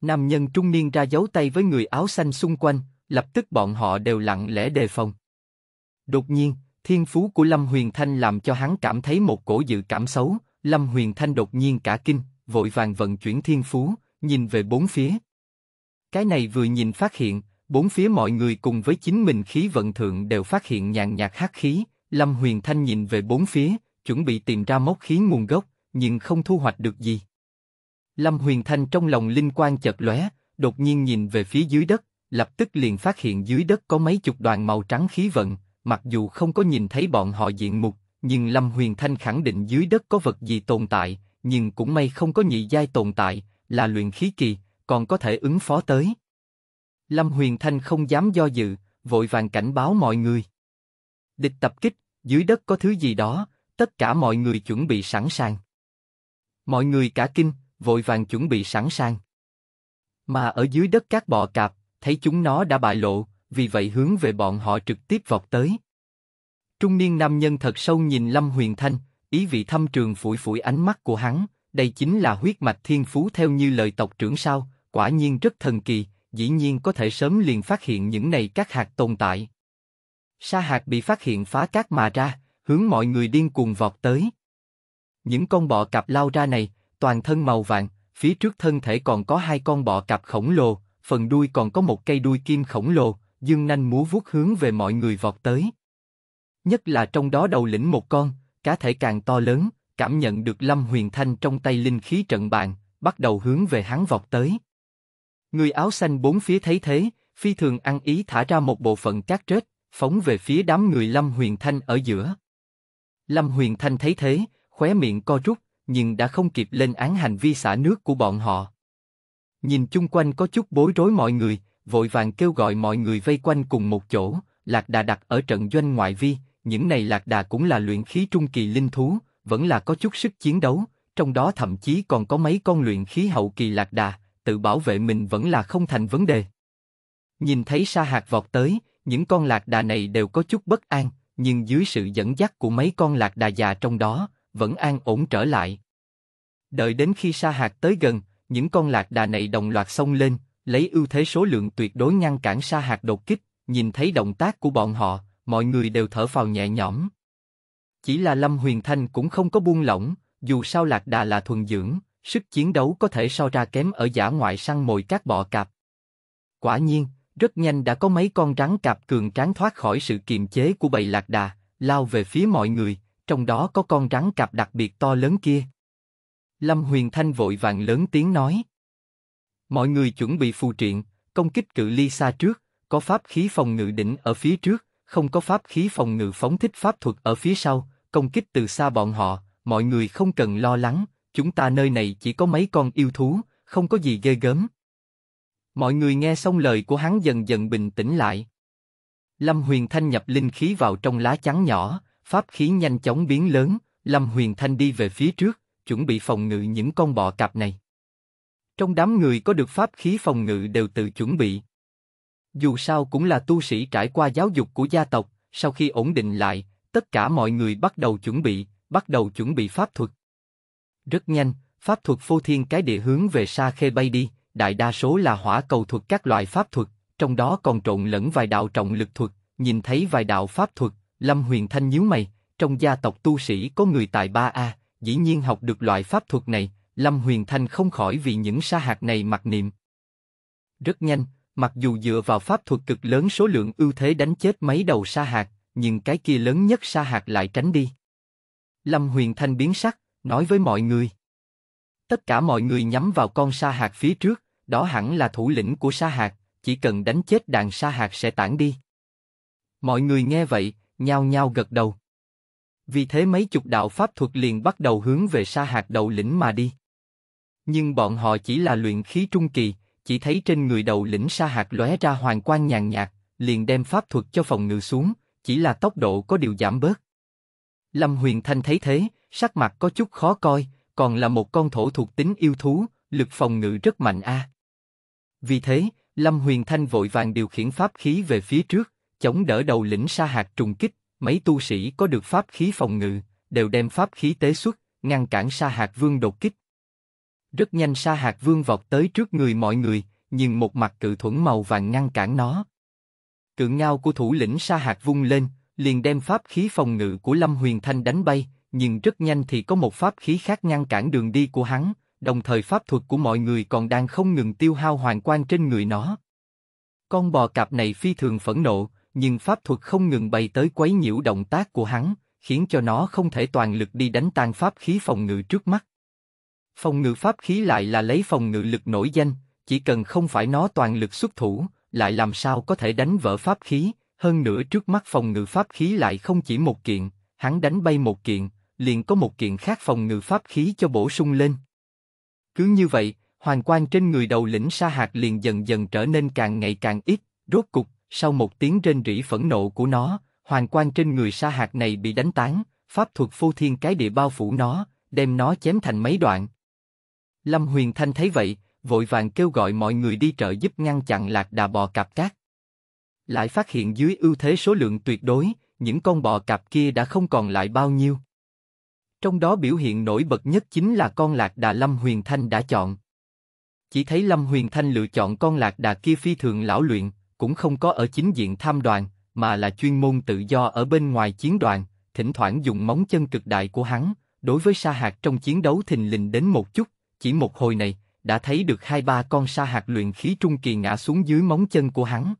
Nam nhân trung niên ra dấu tay với người áo xanh xung quanh, lập tức bọn họ đều lặng lẽ đề phòng. Đột nhiên, Thiên phú của Lâm Huyền Thanh làm cho hắn cảm thấy một cổ dự cảm xấu, Lâm Huyền Thanh đột nhiên cả kinh, vội vàng vận chuyển thiên phú, nhìn về bốn phía. Cái này vừa nhìn phát hiện, bốn phía mọi người cùng với chính mình khí vận thượng đều phát hiện nhàn nhạt hắc khí, Lâm Huyền Thanh nhìn về bốn phía, chuẩn bị tìm ra mốc khí nguồn gốc, nhưng không thu hoạch được gì. Lâm Huyền Thanh trong lòng linh quan chợt lóe, đột nhiên nhìn về phía dưới đất, lập tức liền phát hiện dưới đất có mấy chục đoàn màu trắng khí vận, Mặc dù không có nhìn thấy bọn họ diện mục, nhưng Lâm Huyền Thanh khẳng định dưới đất có vật gì tồn tại, nhưng cũng may không có nhị giai tồn tại, là luyện khí kỳ, còn có thể ứng phó tới. Lâm Huyền Thanh không dám do dự, vội vàng cảnh báo mọi người. Địch tập kích, dưới đất có thứ gì đó, tất cả mọi người chuẩn bị sẵn sàng. Mọi người cả kinh, vội vàng chuẩn bị sẵn sàng. Mà ở dưới đất các bọ cạp, thấy chúng nó đã bại lộ, vì vậy hướng về bọn họ trực tiếp vọt tới. Trung niên nam nhân thật sâu nhìn Lâm Huyền Thanh, ý vị thâm trường phủi phủi ánh mắt của hắn, đây chính là huyết mạch thiên phú theo như lời tộc trưởng sao, quả nhiên rất thần kỳ, dĩ nhiên có thể sớm liền phát hiện những này các hạt tồn tại. Sa hạt bị phát hiện phá cát mà ra, hướng mọi người điên cuồng vọt tới. Những con bọ cạp lao ra này, toàn thân màu vàng, phía trước thân thể còn có hai con bọ cạp khổng lồ, phần đuôi còn có một cây đuôi kim khổng lồ, dương nanh múa vuốt hướng về mọi người vọt tới. Nhất là trong đó đầu lĩnh một con, cá thể càng to lớn, cảm nhận được Lâm Huyền Thanh trong tay linh khí trận bàn, bắt đầu hướng về hắn vọt tới. Người áo xanh bốn phía thấy thế, phi thường ăn ý thả ra một bộ phận cát rết, phóng về phía đám người Lâm Huyền Thanh ở giữa. Lâm Huyền Thanh thấy thế, khóe miệng co rút, nhưng đã không kịp lên án hành vi xả nước của bọn họ. Nhìn chung quanh có chút bối rối mọi người, vội vàng kêu gọi mọi người vây quanh cùng một chỗ, lạc đà đặt ở trận doanh ngoại vi, những này lạc đà cũng là luyện khí trung kỳ linh thú, vẫn là có chút sức chiến đấu, trong đó thậm chí còn có mấy con luyện khí hậu kỳ lạc đà, tự bảo vệ mình vẫn là không thành vấn đề. Nhìn thấy sa hạt vọt tới, những con lạc đà này đều có chút bất an, nhưng dưới sự dẫn dắt của mấy con lạc đà già trong đó, vẫn an ổn trở lại. Đợi đến khi sa hạt tới gần, những con lạc đà này đồng loạt xông lên, lấy ưu thế số lượng tuyệt đối ngăn cản sa hạt đột kích, nhìn thấy động tác của bọn họ, mọi người đều thở phào nhẹ nhõm. Chỉ là Lâm Huyền Thanh cũng không có buông lỏng, dù sao Lạc Đà là thuần dưỡng, sức chiến đấu có thể so ra kém ở giả ngoại săn mồi các bọ cạp. Quả nhiên, rất nhanh đã có mấy con rắn cạp cường tráng thoát khỏi sự kiềm chế của bầy Lạc Đà, lao về phía mọi người, trong đó có con rắn cạp đặc biệt to lớn kia. Lâm Huyền Thanh vội vàng lớn tiếng nói. Mọi người chuẩn bị phù triện, công kích cự ly xa trước, có pháp khí phòng ngự đỉnh ở phía trước, không có pháp khí phòng ngự phóng thích pháp thuật ở phía sau, công kích từ xa bọn họ, mọi người không cần lo lắng, chúng ta nơi này chỉ có mấy con yêu thú, không có gì ghê gớm. Mọi người nghe xong lời của hắn dần dần bình tĩnh lại. Lâm Huyền Thanh nhập linh khí vào trong lá chắn nhỏ, pháp khí nhanh chóng biến lớn, Lâm Huyền Thanh đi về phía trước, chuẩn bị phòng ngự những con bọ cạp này. Trong đám người có được pháp khí phòng ngự đều tự chuẩn bị. Dù sao cũng là tu sĩ trải qua giáo dục của gia tộc, sau khi ổn định lại, tất cả mọi người bắt đầu chuẩn bị, bắt đầu chuẩn bị pháp thuật. Rất nhanh, pháp thuật phô thiên cái địa hướng về xa khê bay đi, đại đa số là hỏa cầu thuật các loại pháp thuật, trong đó còn trộn lẫn vài đạo trọng lực thuật, nhìn thấy vài đạo pháp thuật, Lâm Huyền Thanh nhíu mày, trong gia tộc tu sĩ có người tại ba a dĩ nhiên học được loại pháp thuật này, Lâm Huyền Thanh không khỏi vì những sa hạt này mặc niệm. Rất nhanh, mặc dù dựa vào pháp thuật cực lớn số lượng ưu thế đánh chết mấy đầu sa hạt, nhưng cái kia lớn nhất sa hạt lại tránh đi. Lâm Huyền Thanh biến sắc, nói với mọi người. Tất cả mọi người nhắm vào con sa hạt phía trước, đó hẳn là thủ lĩnh của sa hạt, chỉ cần đánh chết đàn sa hạt sẽ tản đi. Mọi người nghe vậy, nhao nhao gật đầu. Vì thế mấy chục đạo pháp thuật liền bắt đầu hướng về sa hạt đầu lĩnh mà đi. Nhưng bọn họ chỉ là luyện khí trung kỳ, chỉ thấy trên người đầu lĩnh sa hạt lóe ra hoàng quang nhàn nhạt, liền đem pháp thuật cho phòng ngự xuống, chỉ là tốc độ có điều giảm bớt. Lâm Huyền Thanh thấy thế, sắc mặt có chút khó coi, còn là một con thổ thuộc tính yêu thú, lực phòng ngự rất mạnh a. Vì thế, Lâm Huyền Thanh vội vàng điều khiển pháp khí về phía trước, chống đỡ đầu lĩnh sa hạt trùng kích, mấy tu sĩ có được pháp khí phòng ngự, đều đem pháp khí tế xuất, ngăn cản sa hạt vương đột kích. Rất nhanh Sa hạt Vương vọt tới trước người mọi người, nhưng một mặt cự thuẫn màu vàng ngăn cản nó. Cự ngao của thủ lĩnh Sa hạt vung lên, liền đem pháp khí phòng ngự của Lâm Huyền Thanh đánh bay, nhưng rất nhanh thì có một pháp khí khác ngăn cản đường đi của hắn, đồng thời pháp thuật của mọi người còn đang không ngừng tiêu hao hoàng quan trên người nó. Con bò cạp này phi thường phẫn nộ, nhưng pháp thuật không ngừng bay tới quấy nhiễu động tác của hắn, khiến cho nó không thể toàn lực đi đánh tan pháp khí phòng ngự trước mắt. Phòng ngự pháp khí lại là lấy phòng ngự lực nổi danh, chỉ cần không phải nó toàn lực xuất thủ, lại làm sao có thể đánh vỡ pháp khí, hơn nữa trước mắt phòng ngự pháp khí lại không chỉ một kiện, hắn đánh bay một kiện, liền có một kiện khác phòng ngự pháp khí cho bổ sung lên. Cứ như vậy, hoàng quan trên người đầu lĩnh sa hạt liền dần dần trở nên càng ngày càng ít, rốt cục, sau một tiếng rên rỉ phẫn nộ của nó, hoàng quan trên người sa hạt này bị đánh tán, pháp thuật phô thiên cái địa bao phủ nó, đem nó chém thành mấy đoạn. Lâm Huyền Thanh thấy vậy, vội vàng kêu gọi mọi người đi trợ giúp ngăn chặn lạc đà bò cạp cát. Lại phát hiện dưới ưu thế số lượng tuyệt đối, những con bò cạp kia đã không còn lại bao nhiêu. Trong đó biểu hiện nổi bật nhất chính là con lạc đà Lâm Huyền Thanh đã chọn. Chỉ thấy Lâm Huyền Thanh lựa chọn con lạc đà kia phi thường lão luyện, cũng không có ở chính diện tham đoàn, mà là chuyên môn tự do ở bên ngoài chiến đoàn, thỉnh thoảng dùng móng chân cực đại của hắn, đối với sa hạt trong chiến đấu thình lình đến một chút, chỉ một hồi này, đã thấy được hai ba con sa hạt luyện khí trung kỳ ngã xuống dưới móng chân của hắn.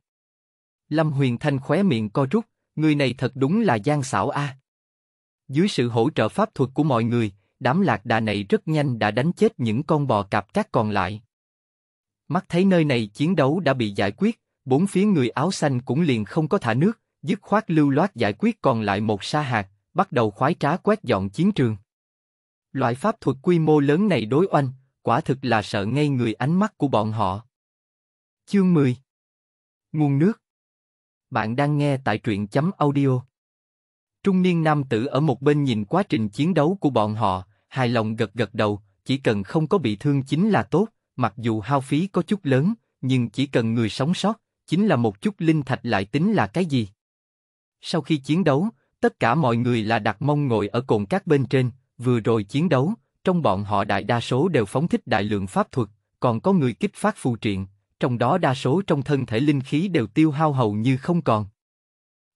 Lâm Huyền Thanh khóe miệng co rút, người này thật đúng là gian xảo a. Dưới sự hỗ trợ pháp thuật của mọi người, đám lạc đà này rất nhanh đã đánh chết những con bò cạp cát còn lại. Mắt thấy nơi này chiến đấu đã bị giải quyết, bốn phía người áo xanh cũng liền không có thả nước, dứt khoát lưu loát giải quyết còn lại một sa hạt, bắt đầu khoái trá quét dọn chiến trường. Loại pháp thuật quy mô lớn này đối oanh, quả thực là sợ ngay người ánh mắt của bọn họ. Chương 10 Nguồn nước Bạn đang nghe tại truyện chấm audio. Trung niên nam tử ở một bên nhìn quá trình chiến đấu của bọn họ, hài lòng gật gật đầu, chỉ cần không có bị thương chính là tốt, mặc dù hao phí có chút lớn, nhưng chỉ cần người sống sót, chính là một chút linh thạch lại tính là cái gì. Sau khi chiến đấu, tất cả mọi người là đặt mông ngồi ở cồn cát bên trên, Vừa rồi chiến đấu, trong bọn họ đại đa số đều phóng thích đại lượng pháp thuật, còn có người kích phát phù triện, trong đó đa số trong thân thể linh khí đều tiêu hao hầu như không còn.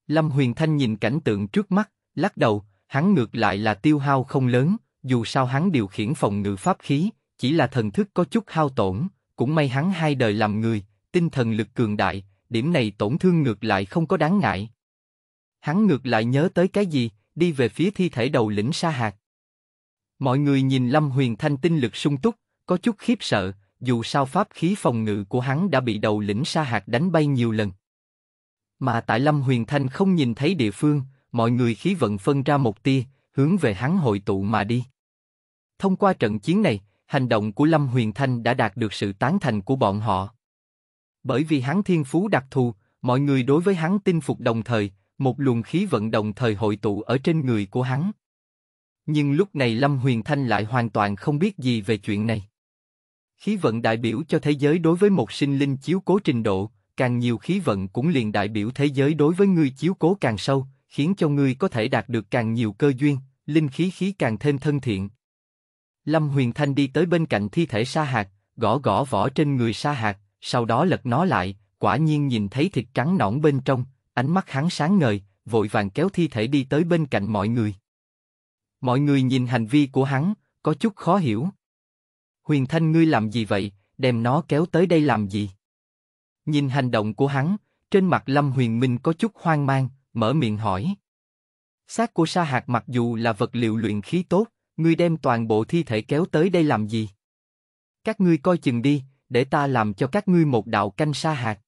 Lâm Huyền Thanh nhìn cảnh tượng trước mắt, lắc đầu, hắn ngược lại là tiêu hao không lớn, dù sao hắn điều khiển phòng ngự pháp khí, chỉ là thần thức có chút hao tổn, cũng may hắn hai đời làm người, tinh thần lực cường đại, điểm này tổn thương ngược lại không có đáng ngại. Hắn ngược lại nhớ tới cái gì, đi về phía thi thể đầu lĩnh sa hạt. Mọi người nhìn Lâm Huyền Thanh tinh lực sung túc, có chút khiếp sợ, dù sao pháp khí phòng ngự của hắn đã bị đầu lĩnh sa hạt đánh bay nhiều lần. Mà tại Lâm Huyền Thanh không nhìn thấy địa phương, mọi người khí vận phân ra một tia, hướng về hắn hội tụ mà đi. Thông qua trận chiến này, hành động của Lâm Huyền Thanh đã đạt được sự tán thành của bọn họ. Bởi vì hắn thiên phú đặc thù, mọi người đối với hắn tin phục đồng thời, một luồng khí vận đồng thời hội tụ ở trên người của hắn. Nhưng lúc này Lâm Huyền Thanh lại hoàn toàn không biết gì về chuyện này. Khí vận đại biểu cho thế giới đối với một sinh linh chiếu cố trình độ, càng nhiều khí vận cũng liền đại biểu thế giới đối với ngươi chiếu cố càng sâu, khiến cho ngươi có thể đạt được càng nhiều cơ duyên, linh khí khí càng thêm thân thiện. Lâm Huyền Thanh đi tới bên cạnh thi thể Sa Hạc, gõ gõ vỏ trên người Sa Hạc, sau đó lật nó lại, quả nhiên nhìn thấy thịt trắng nõn bên trong, ánh mắt hắn sáng ngời, vội vàng kéo thi thể đi tới bên cạnh mọi người. Mọi người nhìn hành vi của hắn, có chút khó hiểu. Huyền Thanh ngươi làm gì vậy, đem nó kéo tới đây làm gì? Nhìn hành động của hắn, trên mặt Lâm Huyền Minh có chút hoang mang, mở miệng hỏi. Xác của sa hạt mặc dù là vật liệu luyện khí tốt, ngươi đem toàn bộ thi thể kéo tới đây làm gì? Các ngươi coi chừng đi, để ta làm cho các ngươi một đạo canh sa hạt.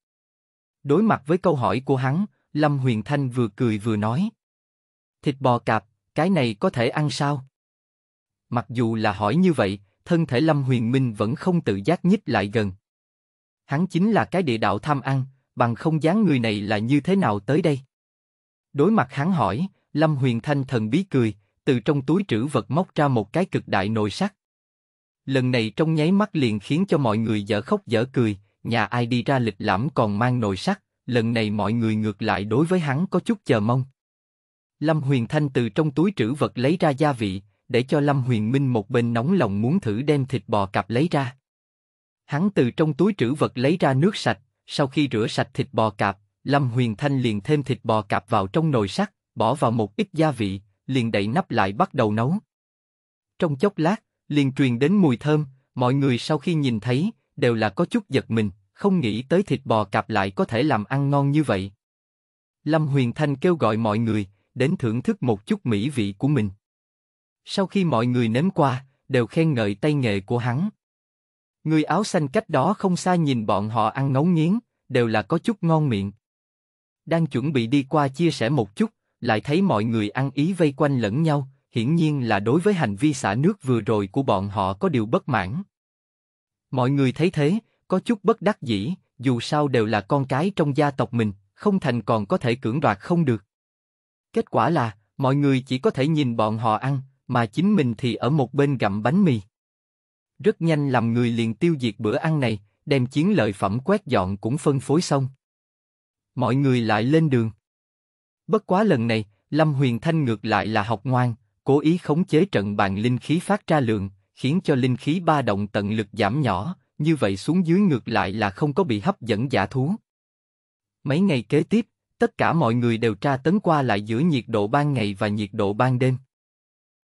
Đối mặt với câu hỏi của hắn, Lâm Huyền Thanh vừa cười vừa nói. Thịt bò cạp, cái này có thể ăn sao? Mặc dù là hỏi như vậy, thân thể Lâm Huyền Minh vẫn không tự giác nhích lại gần. Hắn chính là cái địa đạo tham ăn, bằng không dáng người này là như thế nào tới đây? Đối mặt hắn hỏi, Lâm Huyền Thanh thần bí cười, từ trong túi trữ vật móc ra một cái cực đại nồi sắt. Lần này trong nháy mắt liền khiến cho mọi người dở khóc dở cười, nhà ai đi ra lịch lãm còn mang nồi sắt, lần này mọi người ngược lại đối với hắn có chút chờ mong. Lâm Huyền Thanh từ trong túi trữ vật lấy ra gia vị, để cho Lâm Huyền Minh một bên nóng lòng muốn thử đem thịt bò cặp lấy ra. Hắn từ trong túi trữ vật lấy ra nước sạch, sau khi rửa sạch thịt bò cạp, Lâm Huyền Thanh liền thêm thịt bò cạp vào trong nồi sắt, bỏ vào một ít gia vị, liền đậy nắp lại bắt đầu nấu. Trong chốc lát, liền truyền đến mùi thơm, mọi người sau khi nhìn thấy, đều là có chút giật mình, không nghĩ tới thịt bò cạp lại có thể làm ăn ngon như vậy. Lâm Huyền Thanh kêu gọi mọi người, đến thưởng thức một chút mỹ vị của mình. Sau khi mọi người nếm qua, đều khen ngợi tay nghề của hắn. Người áo xanh cách đó không xa nhìn bọn họ ăn ngấu nghiến, đều là có chút ngon miệng. Đang chuẩn bị đi qua chia sẻ một chút, lại thấy mọi người ăn ý vây quanh lẫn nhau, hiển nhiên là đối với hành vi xả nước vừa rồi của bọn họ có điều bất mãn. Mọi người thấy thế, có chút bất đắc dĩ, dù sao đều là con cái trong gia tộc mình, không thành còn có thể cưỡng đoạt không được. Kết quả là, mọi người chỉ có thể nhìn bọn họ ăn, mà chính mình thì ở một bên gặm bánh mì. Rất nhanh làm người liền tiêu diệt bữa ăn này, đem chiến lợi phẩm quét dọn cũng phân phối xong. Mọi người lại lên đường. Bất quá lần này, Lâm Huyền Thanh ngược lại là học ngoan, cố ý khống chế trận bàn linh khí phát ra lượng, khiến cho linh khí ba động tận lực giảm nhỏ, như vậy xuống dưới ngược lại là không có bị hấp dẫn giả thú. Mấy ngày kế tiếp, tất cả mọi người đều tra tấn qua lại giữa nhiệt độ ban ngày và nhiệt độ ban đêm.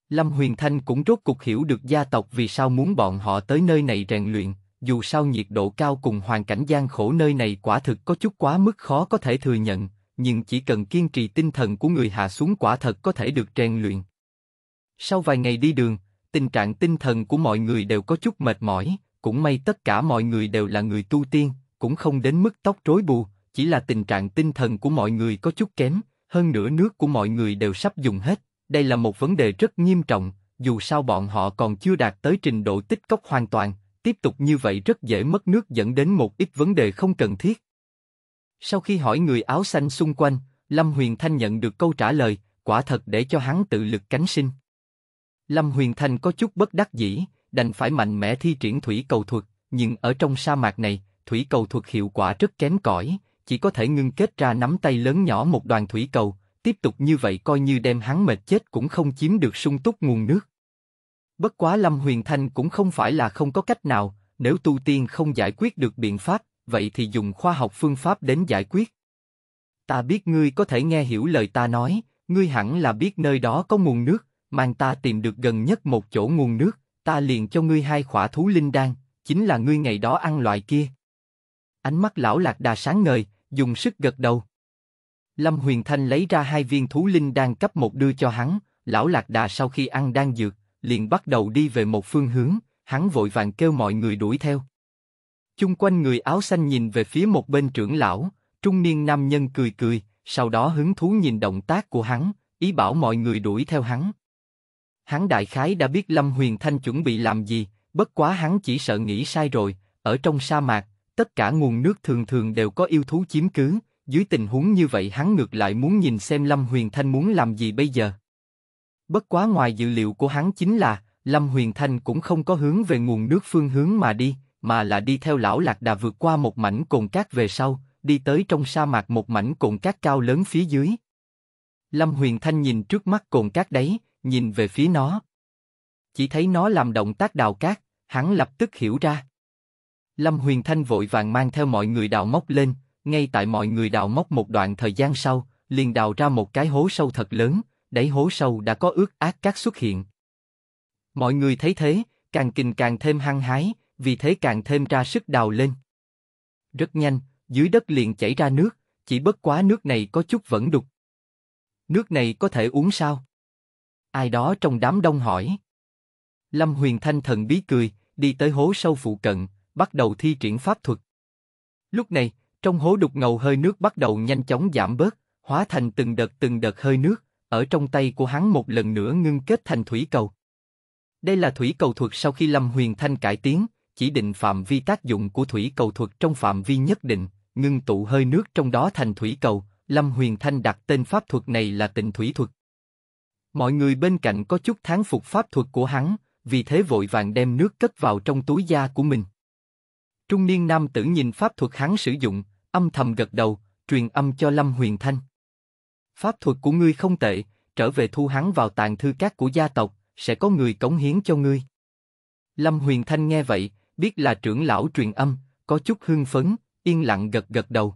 Lâm Huyền Thanh cũng rốt cục hiểu được gia tộc vì sao muốn bọn họ tới nơi này rèn luyện, dù sao nhiệt độ cao cùng hoàn cảnh gian khổ nơi này quả thực có chút quá mức khó có thể thừa nhận, nhưng chỉ cần kiên trì tinh thần của người hạ xuống quả thật có thể được rèn luyện. Sau vài ngày đi đường, tình trạng tinh thần của mọi người đều có chút mệt mỏi, cũng may tất cả mọi người đều là người tu tiên, cũng không đến mức tóc rối bù, chỉ là tình trạng tinh thần của mọi người có chút kém, hơn nữa nước của mọi người đều sắp dùng hết. Đây là một vấn đề rất nghiêm trọng, dù sao bọn họ còn chưa đạt tới trình độ tích cốc hoàn toàn, tiếp tục như vậy rất dễ mất nước dẫn đến một ít vấn đề không cần thiết. Sau khi hỏi người áo xanh xung quanh, Lâm Huyền Thanh nhận được câu trả lời, quả thật để cho hắn tự lực cánh sinh. Lâm Huyền Thanh có chút bất đắc dĩ, đành phải mạnh mẽ thi triển thủy cầu thuật, nhưng ở trong sa mạc này, thủy cầu thuật hiệu quả rất kém cỏi, chỉ có thể ngưng kết ra nắm tay lớn nhỏ một đoàn thủy cầu, tiếp tục như vậy coi như đem hắn mệt chết cũng không chiếm được sung túc nguồn nước. Bất quá Lâm Huyền Thanh cũng không phải là không có cách nào, nếu tu tiên không giải quyết được biện pháp, vậy thì dùng khoa học phương pháp đến giải quyết. Ta biết ngươi có thể nghe hiểu lời ta nói, ngươi hẳn là biết nơi đó có nguồn nước, mang ta tìm được gần nhất một chỗ nguồn nước, ta liền cho ngươi hai khỏa thú linh đan, chính là ngươi ngày đó ăn loại kia. Ánh mắt lão lạc đà sáng ngời, dùng sức gật đầu. Lâm Huyền Thanh lấy ra hai viên thú linh đan cấp một đưa cho hắn, lão lạc đà sau khi ăn đan dược, liền bắt đầu đi về một phương hướng, hắn vội vàng kêu mọi người đuổi theo. Chung quanh người áo xanh nhìn về phía một bên trưởng lão, trung niên nam nhân cười cười, sau đó hứng thú nhìn động tác của hắn, ý bảo mọi người đuổi theo hắn. Hắn đại khái đã biết Lâm Huyền Thanh chuẩn bị làm gì, bất quá hắn chỉ sợ nghĩ sai rồi, ở trong sa mạc, tất cả nguồn nước thường thường đều có yêu thú chiếm cứ, dưới tình huống như vậy hắn ngược lại muốn nhìn xem Lâm Huyền Thanh muốn làm gì bây giờ. Bất quá ngoài dự liệu của hắn chính là, Lâm Huyền Thanh cũng không có hướng về nguồn nước phương hướng mà đi, mà là đi theo lão lạc đà vượt qua một mảnh cồn cát về sau, đi tới trong sa mạc một mảnh cồn cát cao lớn phía dưới. Lâm Huyền Thanh nhìn trước mắt cồn cát đấy, nhìn về phía nó. Chỉ thấy nó làm động tác đào cát, hắn lập tức hiểu ra. Lâm Huyền Thanh vội vàng mang theo mọi người đào móc lên, ngay tại mọi người đào móc một đoạn thời gian sau, liền đào ra một cái hố sâu thật lớn, đáy hố sâu đã có ước ác cát xuất hiện. Mọi người thấy thế, càng kinh càng thêm hăng hái, vì thế càng thêm ra sức đào lên. Rất nhanh, dưới đất liền chảy ra nước, chỉ bất quá nước này có chút vẫn đục. Nước này có thể uống sao? Ai đó trong đám đông hỏi. Lâm Huyền Thanh thần bí cười, đi tới hố sâu phụ cận, bắt đầu thi triển pháp thuật. Lúc này, trong hố đục ngầu hơi nước bắt đầu nhanh chóng giảm bớt, hóa thành từng đợt từng đợt hơi nước, ở trong tay của hắn một lần nữa ngưng kết thành thủy cầu. Đây là thủy cầu thuật sau khi Lâm Huyền Thanh cải tiến, chỉ định phạm vi tác dụng của thủy cầu thuật trong phạm vi nhất định, ngưng tụ hơi nước trong đó thành thủy cầu, Lâm Huyền Thanh đặt tên pháp thuật này là tịnh thủy thuật. Mọi người bên cạnh có chút tháng phục pháp thuật của hắn, vì thế vội vàng đem nước cất vào trong túi da của mình. Trung niên nam tử nhìn pháp thuật hắn sử dụng, âm thầm gật đầu, truyền âm cho Lâm Huyền Thanh. Pháp thuật của ngươi không tệ, trở về thu hắn vào tàn thư các của gia tộc, sẽ có người cống hiến cho ngươi. Lâm Huyền Thanh nghe vậy, biết là trưởng lão truyền âm, có chút hưng phấn, yên lặng gật gật đầu.